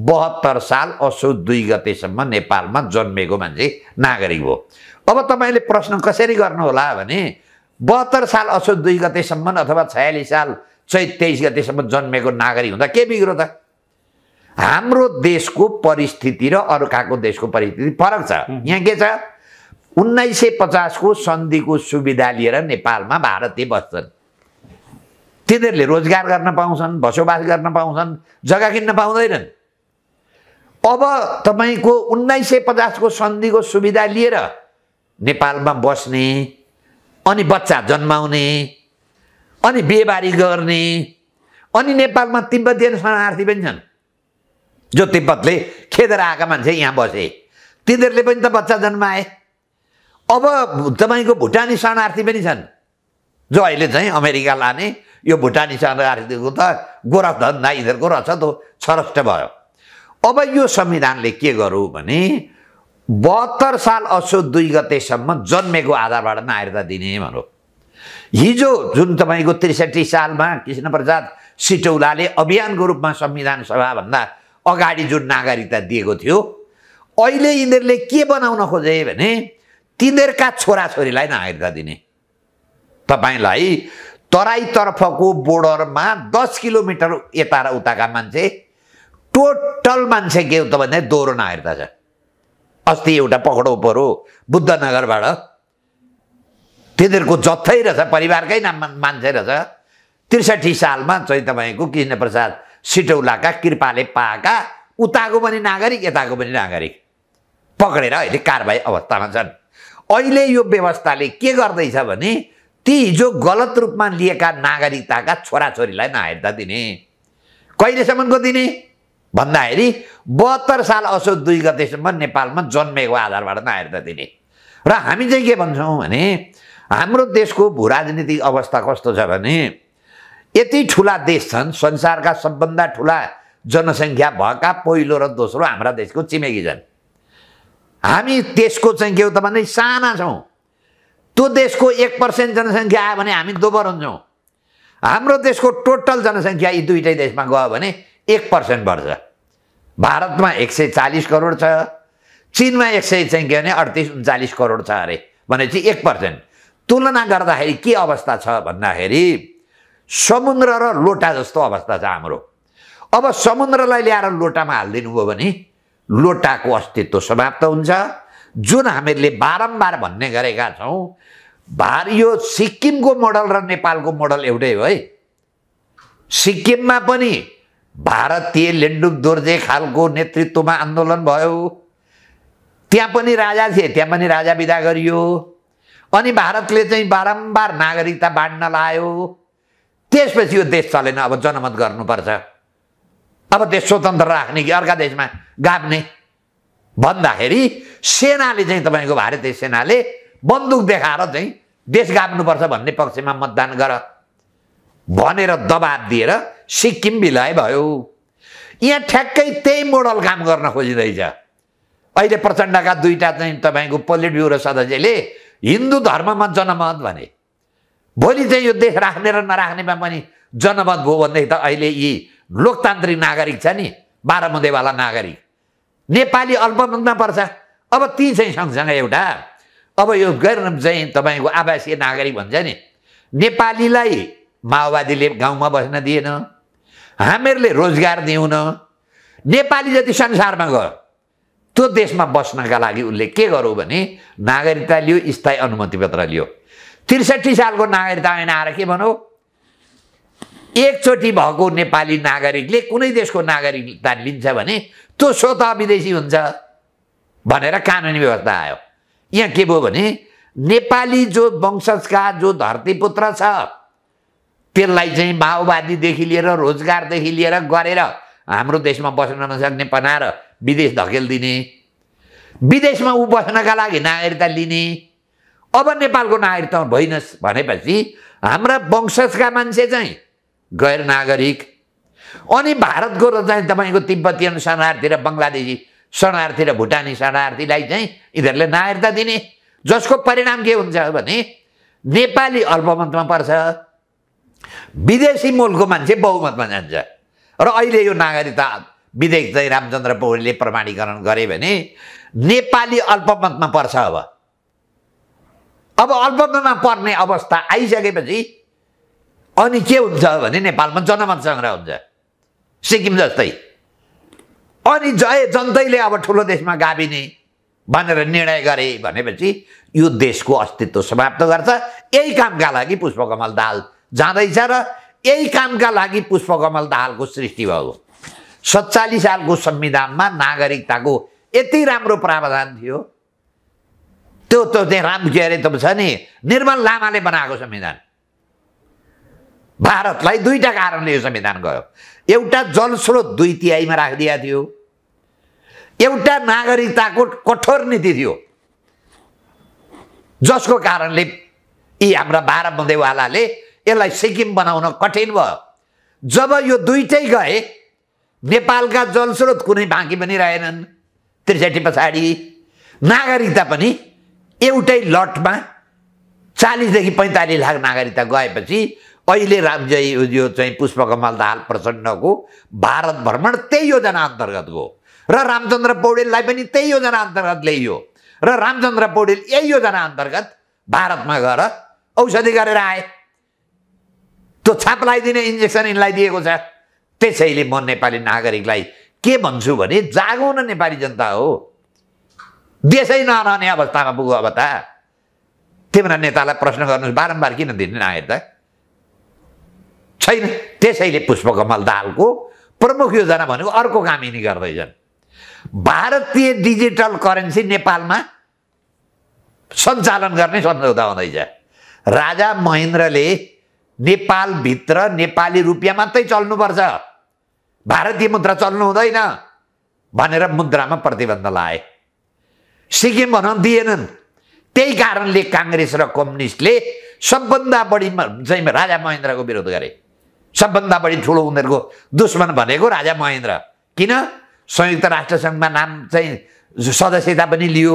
बहत्तर साल असोज दुई गतेसम्म नेपालमा जन्मेको मान्छे नागरिक हो अब तपाईँले प्रश्न कसरी गर्नुहोला भने बहत्तर साल असोज दुई गतेसम्म अथवा छयालिस साल चैत तेइस गतेसम्म जन्मेको नागरिक हुँदा के बिग्रो त हाम्रो देशको परिस्थिति र अरू कहाँको देशको परिस्थिति फरक छ यहाँ के छ उन्नाइस सय पचासको सन्धिको सुविधा लिएर नेपालमा भारतीय बस्छन् तिनीहरूले रोजगार गर्न पाउँछन् बसोबास गर्न पाउँछन् जग्गा किन्न पाउँदैनन् अब तपाईँको उन्नाइस सय पचासको सन्धिको सुविधा लिएर नेपालमा बस्ने अनि बच्चा जन्माउने अनि बिहेबारी गर्ने अनि नेपालमा तिब्बतीय शरणार्थी पनि छन् जो तिब्बतले खेदेर आएका मान्छे यहाँ बसे तिनीहरूले पनि त बच्चा जन्माए अब तपाईँको भुटानी शरणार्थी पनि छन् जो अहिले चाहिँ अमेरिका लाने यो भुटानी शरणार्थीको त गोरख धन्दा यिनीहरूको रछ त छरष्ट भयो अब यो संविधानले के गरौँ भने बहत्तर साल असोज दुई गतेसम्म जन्मेको आधारबाट नायरता दिने भनौँ हिजो जुन तपाईँको त्रिसठी सालमा कृष्ण प्रसाद सिटौलाले अभियानको रूपमा संविधान सभाभन्दा अगाडि जुन नागरिकता दिएको थियो अहिले यिनीहरूले के बनाउन खोजे भने तिनीहरूका छोराछोरीलाई नागरिकता दिने तपाईँलाई तराईतर्फको बोर्डरमा दस किलोमिटर यता र उताका मान्छे टोटल मान्छे के हो त भन्दा दोहोरो नागरिकता छ अस्ति एउटा पक्राउ पऱ्यो बुद्धनगरबाट तिनीहरूको जत्थै रहेछ परिवारकै नाम मान्छे रहेछ त्रिसठी सालमा चाहिँ तपाईँको कृष्णप्रसाद सिटौलाका कृपाले पाएका उताको पनि नागरिक यताको पनि नागरिक पक्रेर अहिले कारवाही अवस्थामा छन् अहिले यो व्यवस्थाले के गर्दैछ भने ती हिजो गलत रूपमा लिएका नागरिकताका छोराछोरीलाई नाहेर्दा दिने कहिलेसम्मको दिने भन्दाखेरि बहत्तर साल असो दुई गतेसम्म नेपालमा जन्मेको आधारबाट नागरिकता दिने र हामी चाहिँ के भन्छौँ भने हाम्रो देशको भू राजनीतिक अवस्था कस्तो छ भने यति ठुला देश छन् संसारका सबभन्दा ठुला जनसङ्ख्या भएका पहिलो र दोस्रो हाम्रा देशको छिमेकी छन् हामी त्यसको चाहिँ के हो त भने साना छौँ त्यो देशको एक पर्सेन्ट जनसङ्ख्या आयो भने हामी दोबर हुन्छौँ हाम्रो देशको टोटल जनसङ्ख्या यी दुइटै देशमा गयो भने एक पर्सेन्ट बढ्छ भारतमा एक सय चालिस करोड छ चिनमा एक सय चाहिँ के भने अडतिस उन्चालिस करोड छ अरे भनेपछि एक पर्सेन्ट तुलना गर्दाखेरि के अवस्था छ भन्दाखेरि समुद्र र लोटा जस्तो अवस्था छ हाम्रो अब समुद्रलाई ल्याएर लोटामा हालिदिनु भयो भने लोटाको अस्तित्व समाप्त हुन्छ जुन हामीहरूले बारम्बार भन्ने गरेका छौँ भार यो सिक्किमको मोडल र नेपालको मोडल एउटै हो है सिक्किममा पनि भारतीय लेन्डुप दोर्जे खालको नेतृत्वमा आन्दोलन भयो त्यहाँ पनि राजा थिए त्यहाँ पनि राजा विदा गरियो अनि भारतले चाहिँ बारम्बार नागरिकता बाँड्न लायो त्यसपछि यो देश चलेन अब जनमत गर्नुपर्छ अब देश स्वतन्त्र राख्ने कि अर्का देशमा गाप्ने भन्दाखेरि सेनाले चाहिँ तपाईँको भारतीय सेनाले बन्दुक देखाएर चाहिँ देश गाप्नुपर्छ भन्ने पक्षमा मतदान गर भनेर दबाब दिएर सिक्किम भिलाइ भयो यहाँ ठ्याक्कै त्यही मोडल काम गर्न खोजिँदैछ अहिले प्रचण्डका दुईवटा चाहिँ तपाईँको पोलिट ब्युरो सदस्यले हिन्दू धर्ममा जनमत भने भोलि चाहिँ यो देश राख्ने र नराख्नेमा पनि जनमत भयो भनेदेखि त अहिले यी लोकतान्त्रिक नागरिक छ नि बाह्र नागरिक नेपाली अल्पमतमा पर्छ अब ती चाहिँ सँगसँगै एउटा अब यो गैर चाहिँ तपाईँको आवासीय नागरिक भन्छ नि नेपालीलाई माओवादीले गाउँमा बस्न दिएन हामीहरूले रोजगार दिउन नेपाली जति संसारमा गयो त्यो देशमा बस्नका लागि उसले के गरौँ भने नागरिकता लियो स्थायी अनुमति पत्र लियो त्रिसठी सालको नागरिकता ऐन आएर के भनौँ एकचोटि भएको नेपाली नागरिकले कुनै देशको नागरिकता लिन्छ भने त्यो स्वत विदेशी हुन्छ भनेर कानुनी व्यवस्था आयो यहाँ के भयो भने नेपाली जो वंशजका जो धरतीपुत्र छ त्यसलाई चाहिँ माओवादीदेखि लिएर रोजगारदेखि लिएर गरेर हाम्रो देशमा बस्न नसक्ने बनाएर विदेश धकेल दिने विदेशमा ऊ बस्नका लागि नागरिकता लिने अब नेपालको नागरिकता भइनस् भनेपछि हाम्रा वंशजका मान्छे चाहिँ गैर नागरिक अनि भारतको र चाहिँ तपाईँको तिब्बतीय शरणार्थी र बङ्गलादेशी शरणार्थी र भुटानी शरणार्थीलाई चाहिँ यिनीहरूले नागरिकता दिने जसको परिणाम के हुन्छ भने नेपाली अल्पमतमा पर्छ विदेशी मूलको मान्छे बहुमतमा जान्छ र अहिले यो नागरिकता विधेयक चाहिँ रामचन्द्र पौडेलले प्रमाणीकरण गरे भने नेपाली अल्पमतमा पर्छ अब अब अल्पमतमा पर्ने अवस्था आइसकेपछि अनि के हुन्छ भने नेपालमा जनमत सङ्ग्रह हुन्छ सिक्किम जस्तै अनि जय जनतैले अब ठुलो देशमा गाभिने भनेर निर्णय गरे भनेपछि यो देशको अस्तित्व समाप्त गर्छ यही कामका लागि पुष्पकमल दाल जाँदैछ र यही कामका लागि पुष्पकमल दाहालको सृष्टि भयो सत्तालिस सालको संविधानमा नागरिकताको यति राम्रो प्रावधान थियो त्यो त त्यहाँ राम के अरे त छ नि निर्मल लामाले बनाएको संविधान भारतलाई दुईवटा कारणले यो संविधान गयो एउटा जलस्रोत दुई तिहाईमा राखिदिएको थियो एउटा नागरिकताको कठोर नीति थियो जसको कारणले यी हाम्रा बाह्र बन्देवालाले यसलाई सिक्किम बनाउन कठिन भयो जब यो दुइटै गए नेपालका जलस्रोत कुनै बाँकी पनि रहेनन् त्रिसठी पछाडि नागरिकता पनि एउटै लटमा चालिसदेखि पैँतालिस लाख नागरिकता गएपछि अहिले रामजय यो चाहिँ पुष्पकमल दाहाल प्रचण्डको भारत भ्रमण त्यही योजना अन्तर्गतको र रामचन्द्र पौडेललाई पनि त्यही योजना अन्तर्गत ल्याइयो र रामचन्द्र पौडेल यही योजना अन्तर्गत भारतमा गएर औषधि गरेर आए त्यो छाप लगाइदिने इन्जेक्सन यिनलाई दिएको छ त्यसैले म नेपाली नागरिकलाई के भन्छु भने जागौँ न नेपाली जनता हो देशै नरहने अवस्थामा पुग्यो अब त नेतालाई प्रश्न गर्नु बारम्बार किन दिने नागरिक त छैन त्यसैले पुष्पकमल दालको प्रमुख योजना भनेको अर्को काम यिनी गर्दैछन् भारतीय डिजिटल करेन्सी नेपालमा सञ्चालन गर्ने सम्झौता हुँदैछ राजा महेन्द्रले नेपालभित्र नेपाली रुपियाँ मात्रै चल्नुपर्छ भारतीय मुद्रा चल्नु हुँदैन भनेर मुद्रामा प्रतिबन्ध लाए सिक्किम भनौँ दिएनन् त्यही कारणले काङ्ग्रेस र कम्युनिस्टले सबभन्दा बढी चाहिँ राजा महेन्द्रको विरोध गरे सबभन्दा बढी ठुलो उनीहरूको दुश्मन भनेको राजा महेन्द्र किन संयुक्त राष्ट्रसङ्घमा नाम चाहिँ सदस्यता पनि लियो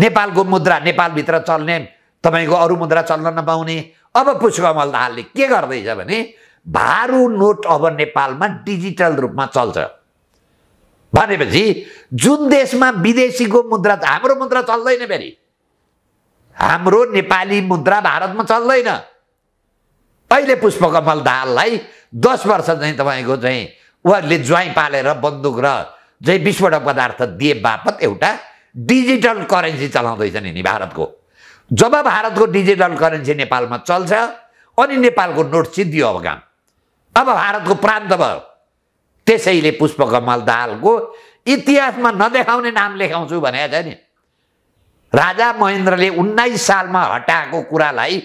नेपालको मुद्रा नेपालभित्र चल्ने तपाईँको अरू मुद्रा चल्न नपाउने अब पुष्पमल दाहालले के गर्दैछ भने भारु नोट अब नेपालमा डिजिटल रूपमा चल्छ भनेपछि जुन देशमा विदेशीको मुद्रा हाम्रो मुद्रा चल्दैन फेरि हाम्रो नेपाली मुद्रा भारतमा चल्दैन अहिले पुष्पकमल दाहाललाई दस वर्ष चाहिँ तपाईँको चाहिँ उहाँहरूले ज्वाइँ पालेर बन्दुक र चाहिँ विस्फोटक पदार्थ दिए बापत एउटा डिजिटल करेन्सी चलाउँदैछ नि भारतको जब भारतको डिजिटल करेन्सी नेपालमा चल्छ अनि नेपालको नोट सिद्धियो अब काम अब भारतको प्रान्त भयो त्यसैले पुष्पकमल दालको इतिहासमा नदेखाउने नाम लेखाउँछु भनेको छ नि राजा महेन्द्रले उन्नाइस सालमा हटाएको कुरालाई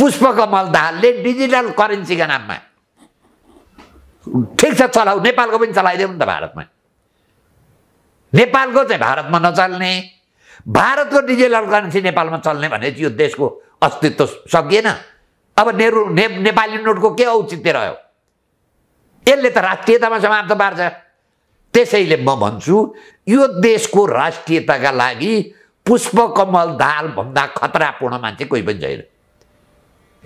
पुष्पकमल दालले डिजिटल करेन्सीका नाममा ठिक छ चलाउ नेपालको पनि चलाइदेऊ नि त भारतमा नेपालको चाहिँ भारतमा नचल्ने भारतको डिजिटल करेन्सी नेपालमा चल्ने भने यो देशको अस्तित्व सकिएन अब नेहरू ने नेपाली नोटको के औचित्य रह्यो यसले त राष्ट्रियतामा समाप्त पार्छ त्यसैले म भन्छु यो देशको राष्ट्रियताका लागि पुष्पकमल भन्दा खतरापूर्ण मान्छे कोही पनि छैन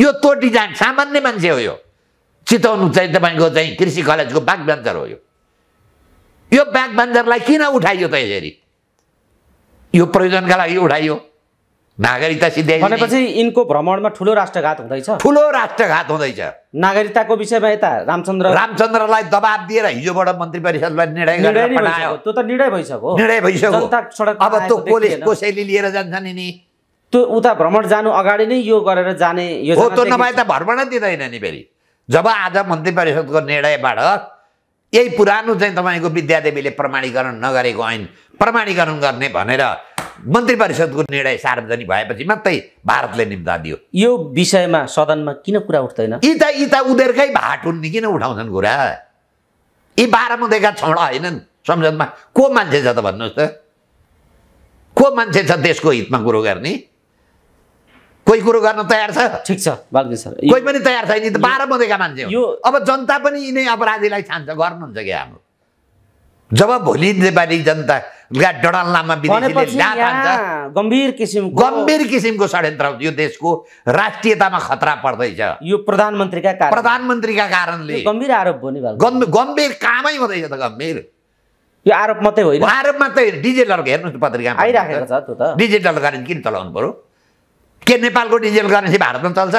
यो तो डिजाइन सामान्य मान्छे हो यो चिताउनु चाहिँ तपाईँको चाहिँ कृषि कलेजको बाघ हो यो बाघ किन उठाइयो त यसरी यो प्रयोजनका लागि उठाइयो नागरिकता सिद्ध्याइ भनेपछि यिनको भ्रमणमा ठुलो राष्ट्रघात हुँदैछ ठुलो राष्ट्रघात हुँदैछ नागरिकताको विषयमा यता रामचन्द्र रामचन्द्रलाई दबाब दिएर हिजोबाट मन्त्री परिषदलाई निर्णय गरेर त्यो त निर्णय भइसक्यो निर्णय भइसक्यो अब त्यो पोलिस कसैले लिएर जान्छ नि त्यो उता भ्रमण जानु अगाडि नै यो गरेर जाने यो त नभए त भ्रमण दिँदैन नि फेरि जब आज मन्त्री परिषदको निर्णयबाट यही पुरानो चाहिँ तपाईँको विद्यादेवीले प्रमाणीकरण नगरेको ऐन प्रमाणीकरण गर्ने भनेर मन्त्री परिषदको निर्णय सार्वजनिक भएपछि मात्रै भारतले निम्ता दियो यो विषयमा सदनमा किन कुरा उठ्दैन यी त यी त उनीहरूकै भाट हुन् नि किन उठाउँछन् कुरा यी बाह्र मुदेका छौँ होइनन् संसदमा को मान्छे छ त भन्नुहोस् त को मान्छे छ देशको हितमा कुरो गर्ने कोही कुरो गर्न तयार छ ठिक छ सर कोही पनि तयार छैन त बाह्र बजेका मान्छे यो अब जनता पनि यिनै अपराधीलाई छान्छ गर्नुहुन्छ क्या हाम्रो जब भोलि नेपाली जनता गम्भीर किसिमको गम्भीर किसिमको षड्यन्त्र यो देशको राष्ट्रियतामा खतरा पर्दैछ यो प्रधानमन्त्रीका कारण प्रधानमन्त्रीका कारणले गम्भीर आरोप हो नि गम्भीर कामै हुँदैछ त गम्भीर यो आरोप मात्रै होइन आरोप मात्रै डिजिटल हेर्नुहोस् पत्रिका आइराखेको छ त डिजिटल कारण किन चलाउनु पऱ्यो के नेपालको डिजेल करेन्सी भारतमा चल्छ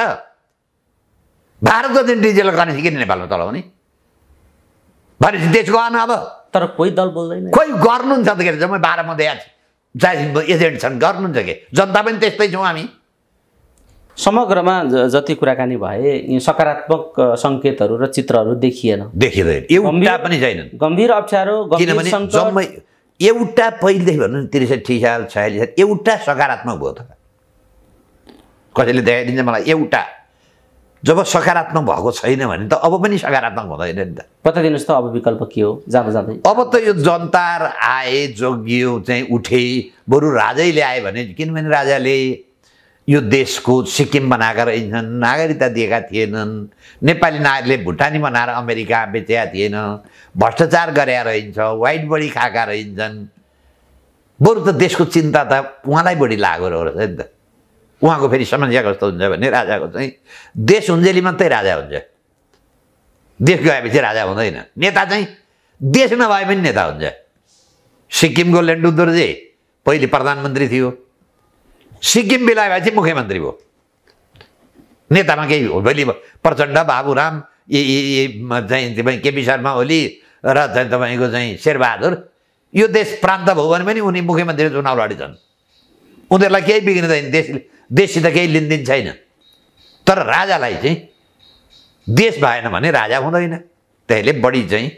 भारतको दिन डिजेल करेन्सी किन नेपालमा चलाउने भनेपछि देश गएन अब तर कोही दल बोल्दैन कोही गर्नुहुन्छ त के अरे जम्मै बाह्र मध्य चाहिँ एजेन्ट छन् गर्नुहुन्छ के जनता पनि त्यस्तै छौँ हामी समग्रमा जति कुराकानी भए सकारात्मक सङ्केतहरू र चित्रहरू देखिएन देखिँदैन एउटा पनि छैन गम्भीर अप्ठ्यारो किनभने जम्मै एउटा पहिलेदेखि भनौँ त्रिसठी साल छयालिस साल एउटा सकारात्मक भयो त कसैले देखाइदिन्छ मलाई एउटा जब सकारात्मक भएको छैन भने त अब पनि सकारात्मक हुँदैन नि त बताइदिनुहोस् त अब विकल्प के हो जाँदा जाँदै अब त यो जनता आए जोगियो चाहिँ उठे बरु राजै ल्याए भने किनभने राजाले यो देशको सिक्किम बनाएका रहेछन् नागरिकता दिएका थिएनन् नेपाली नागरिकले भुटानी बनाएर अमेरिका बेचेका थिएन भ्रष्टाचार गरेका रहन्छ वाइट बडी खाएका रहन्छन् बरु त देशको चिन्ता त उहाँलाई बढी लागेर रहेछ नि त उहाँको फेरि समस्या कस्तो हुन्छ भने राजाको चाहिँ देश हुन्जेली मात्रै राजा हुन्छ देश गएपछि राजा हुँदैन नेता चाहिँ देश नभए पनि नेता हुन्छ सिक्किमको लेन्डु दोर्जे पहिले प्रधानमन्त्री थियो सिक्किम बेला भएपछि मुख्यमन्त्री भयो नेतामा केही हो भोलि प्रचण्ड बाबुराम चाहिँ तपाईँ केपी शर्मा ओली र चाहिँ तपाईँको चाहिँ शेरबहादुर यो देश प्रान्त भयो भने पनि उनी मुख्यमन्त्री चुनाव लडिन्छन् उनीहरूलाई केही बिग्रिँदैन देशले देशसित केही लिनदिन छैन तर राजालाई चाहिँ देश भएन भने राजा हुँदैन त्यसले बढी चाहिँ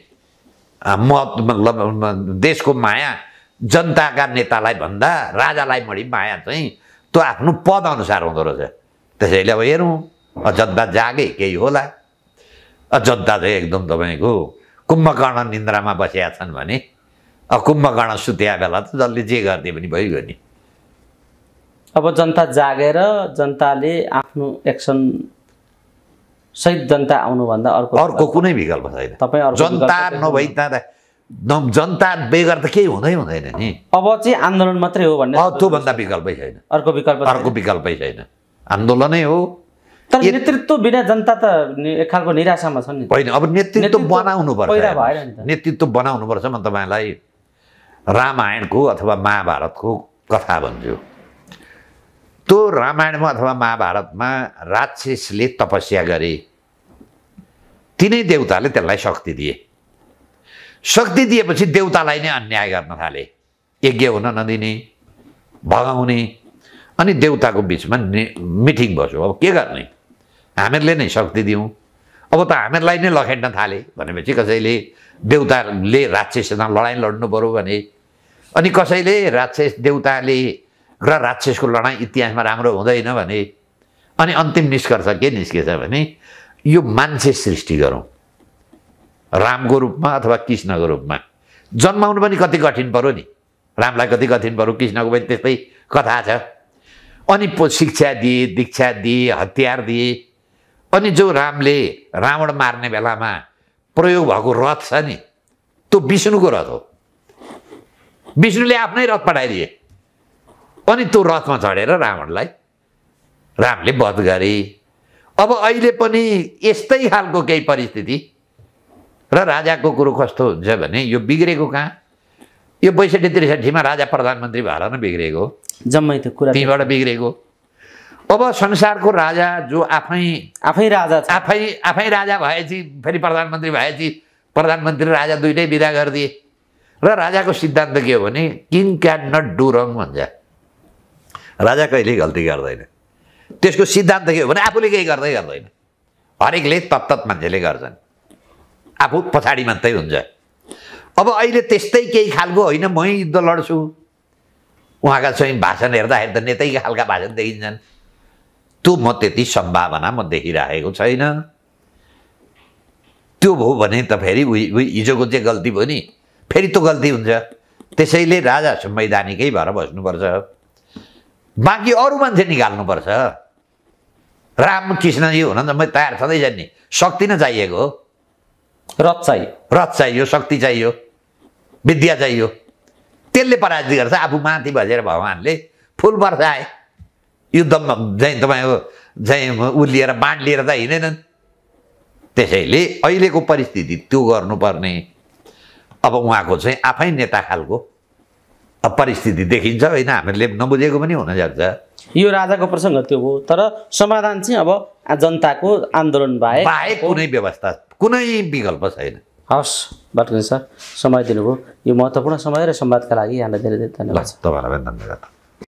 महत्त्व मतलब देशको माया जनताका नेतालाई भन्दा राजालाई बढी माया चाहिँ त्यो आफ्नो पदअनुसार हुँदो रहेछ त्यसैले अब हेरौँ जनता जागे केही होला जनता चाहिँ एकदम तपाईँको कुम्भकर्ण निन्द्रामा बसेका छन् भने कुम्भकर्ण सुत्या बेला त जसले जे गरिदिए पनि भइगयो नि अब जनता जागेर जनताले आफ्नो एक्सन सहित जनता आउनुभन्दा अर्को अर्को कुनै विकल्प छैन तपाईँ जनता नभइ जनता बेगर त केही हुँदै हुँदैन नि अब चाहिँ आन्दोलन मात्रै हो भन्ने त्योभन्दा विकल्पै छैन अर्को विकल्प अर्को विकल्पै छैन आन्दोलनै हो तर नेतृत्व बिना जनता त एक खालको निराशामा छ नि होइन अब नेतृत्व बनाउनु पर्छ नेतृत्व बनाउनु पर्छ म तपाईँलाई रामायणको अथवा महाभारतको कथा भन्छु त्यो रामायणमा अथवा महाभारतमा राक्षसले तपस्या गरे तिनै देउताले त्यसलाई शक्ति दिए शक्ति दिएपछि देउतालाई नै अन्याय गर्न थाले यज्ञ हुन नदिने भगाउने अनि देउताको बिचमा मिटिङ बस्यो अब के गर्ने हामीहरूले नै शक्ति दिउँ अब त हामीहरूलाई नै लखेट्न थाले भनेपछि कसैले देउताले राक्षससँग लडाइँ लड्नु पऱ्यो भने अनि कसैले राक्षस देउताले र राक्षसको लडाइँ इतिहासमा राम्रो हुँदैन भने अनि अन्तिम निष्कर्ष के निस्केछ भने यो मान्छे सृष्टि गरौँ रामको रूपमा अथवा कृष्णको रूपमा जन्माउनु पनि कति कठिन पऱ्यो नि रामलाई कति कठिन पऱ्यो कृष्णको पनि त्यस्तै कथा छ अनि पो शिक्षा दिए दीक्षा दिए हतियार दिए अनि जो रामले रावण मार्ने बेलामा प्रयोग भएको रथ छ नि त्यो विष्णुको रथ हो विष्णुले आफ्नै रथ पठाइदिए अनि त्यो रथमा चढेर रावणलाई रामले वध गरे अब अहिले पनि यस्तै खालको केही परिस्थिति र राजाको कुरो कस्तो हुन्छ भने यो बिग्रेको कहाँ यो बैसठी त्रिसठीमा राजा प्रधानमन्त्री भएर नै बिग्रेको जम्मै त्यो कुरा त्यहीँबाट बिग्रेको अब संसारको राजा जो आफै आफै राजा आफै आफै राजा भएपछि फेरि प्रधानमन्त्री भएपछि प्रधानमन्त्री राजा दुइटै विदा गरिदिए र राजाको सिद्धान्त के हो भने king can not do wrong भन्छ राजा कहिले गल्ती गर्दैन त्यसको सिद्धान्त के हो भने आफूले केही गर्दै गर्दैन हरेकले तत्त मान्छेले गर्छन् आफू पछाडि मात्रै हुन्छ अब अहिले त्यस्तै केही खालको होइन म युद्ध लड्छु उहाँका स्वयं भाषण हेर्दाखेरि त नेतै खालका भाषण देखिन्छन् त्यो म त्यति सम्भावना म देखिराखेको छैन त्यो भयो भने त फेरि हिजोको चाहिँ गल्ती भयो नि फेरि त्यो गल्ती हुन्छ त्यसैले राजा संवैधानिकै भएर बस्नुपर्छ बाँकी अरू मान्छे निकाल्नुपर्छ यो हुन त म तयार छँदैछ नि शक्ति नै चाहिएको हो रथ चाहियो रथ चाहियो शक्ति चाहियो विद्या चाहियो त्यसले पराजित गर्छ आफू माथि भजेर भगवान्ले फुल आए युद्धमा चाहिँ तपाईँको चाहिँ उलिएर बाँड लिएर त हिँडेनन् त्यसैले अहिलेको परिस्थिति त्यो गर्नुपर्ने अब उहाँको चाहिँ आफै नेता खालको परिस्थिति देखिन्छ होइन हामीले नबुझेको पनि हुन जान्छ यो राजाको प्रसङ्ग त्यो हो तर समाधान चाहिँ अब जनताको आन्दोलन बाहेक बाहेक कुनै व्यवस्था कुनै विकल्प छैन हवस् बाटो सर समय दिनुभयो यो महत्त्वपूर्ण समय र संवादका लागि यहाँलाई धेरै धेरै धन्यवाद तपाईँहरूलाई पनि धन्यवाद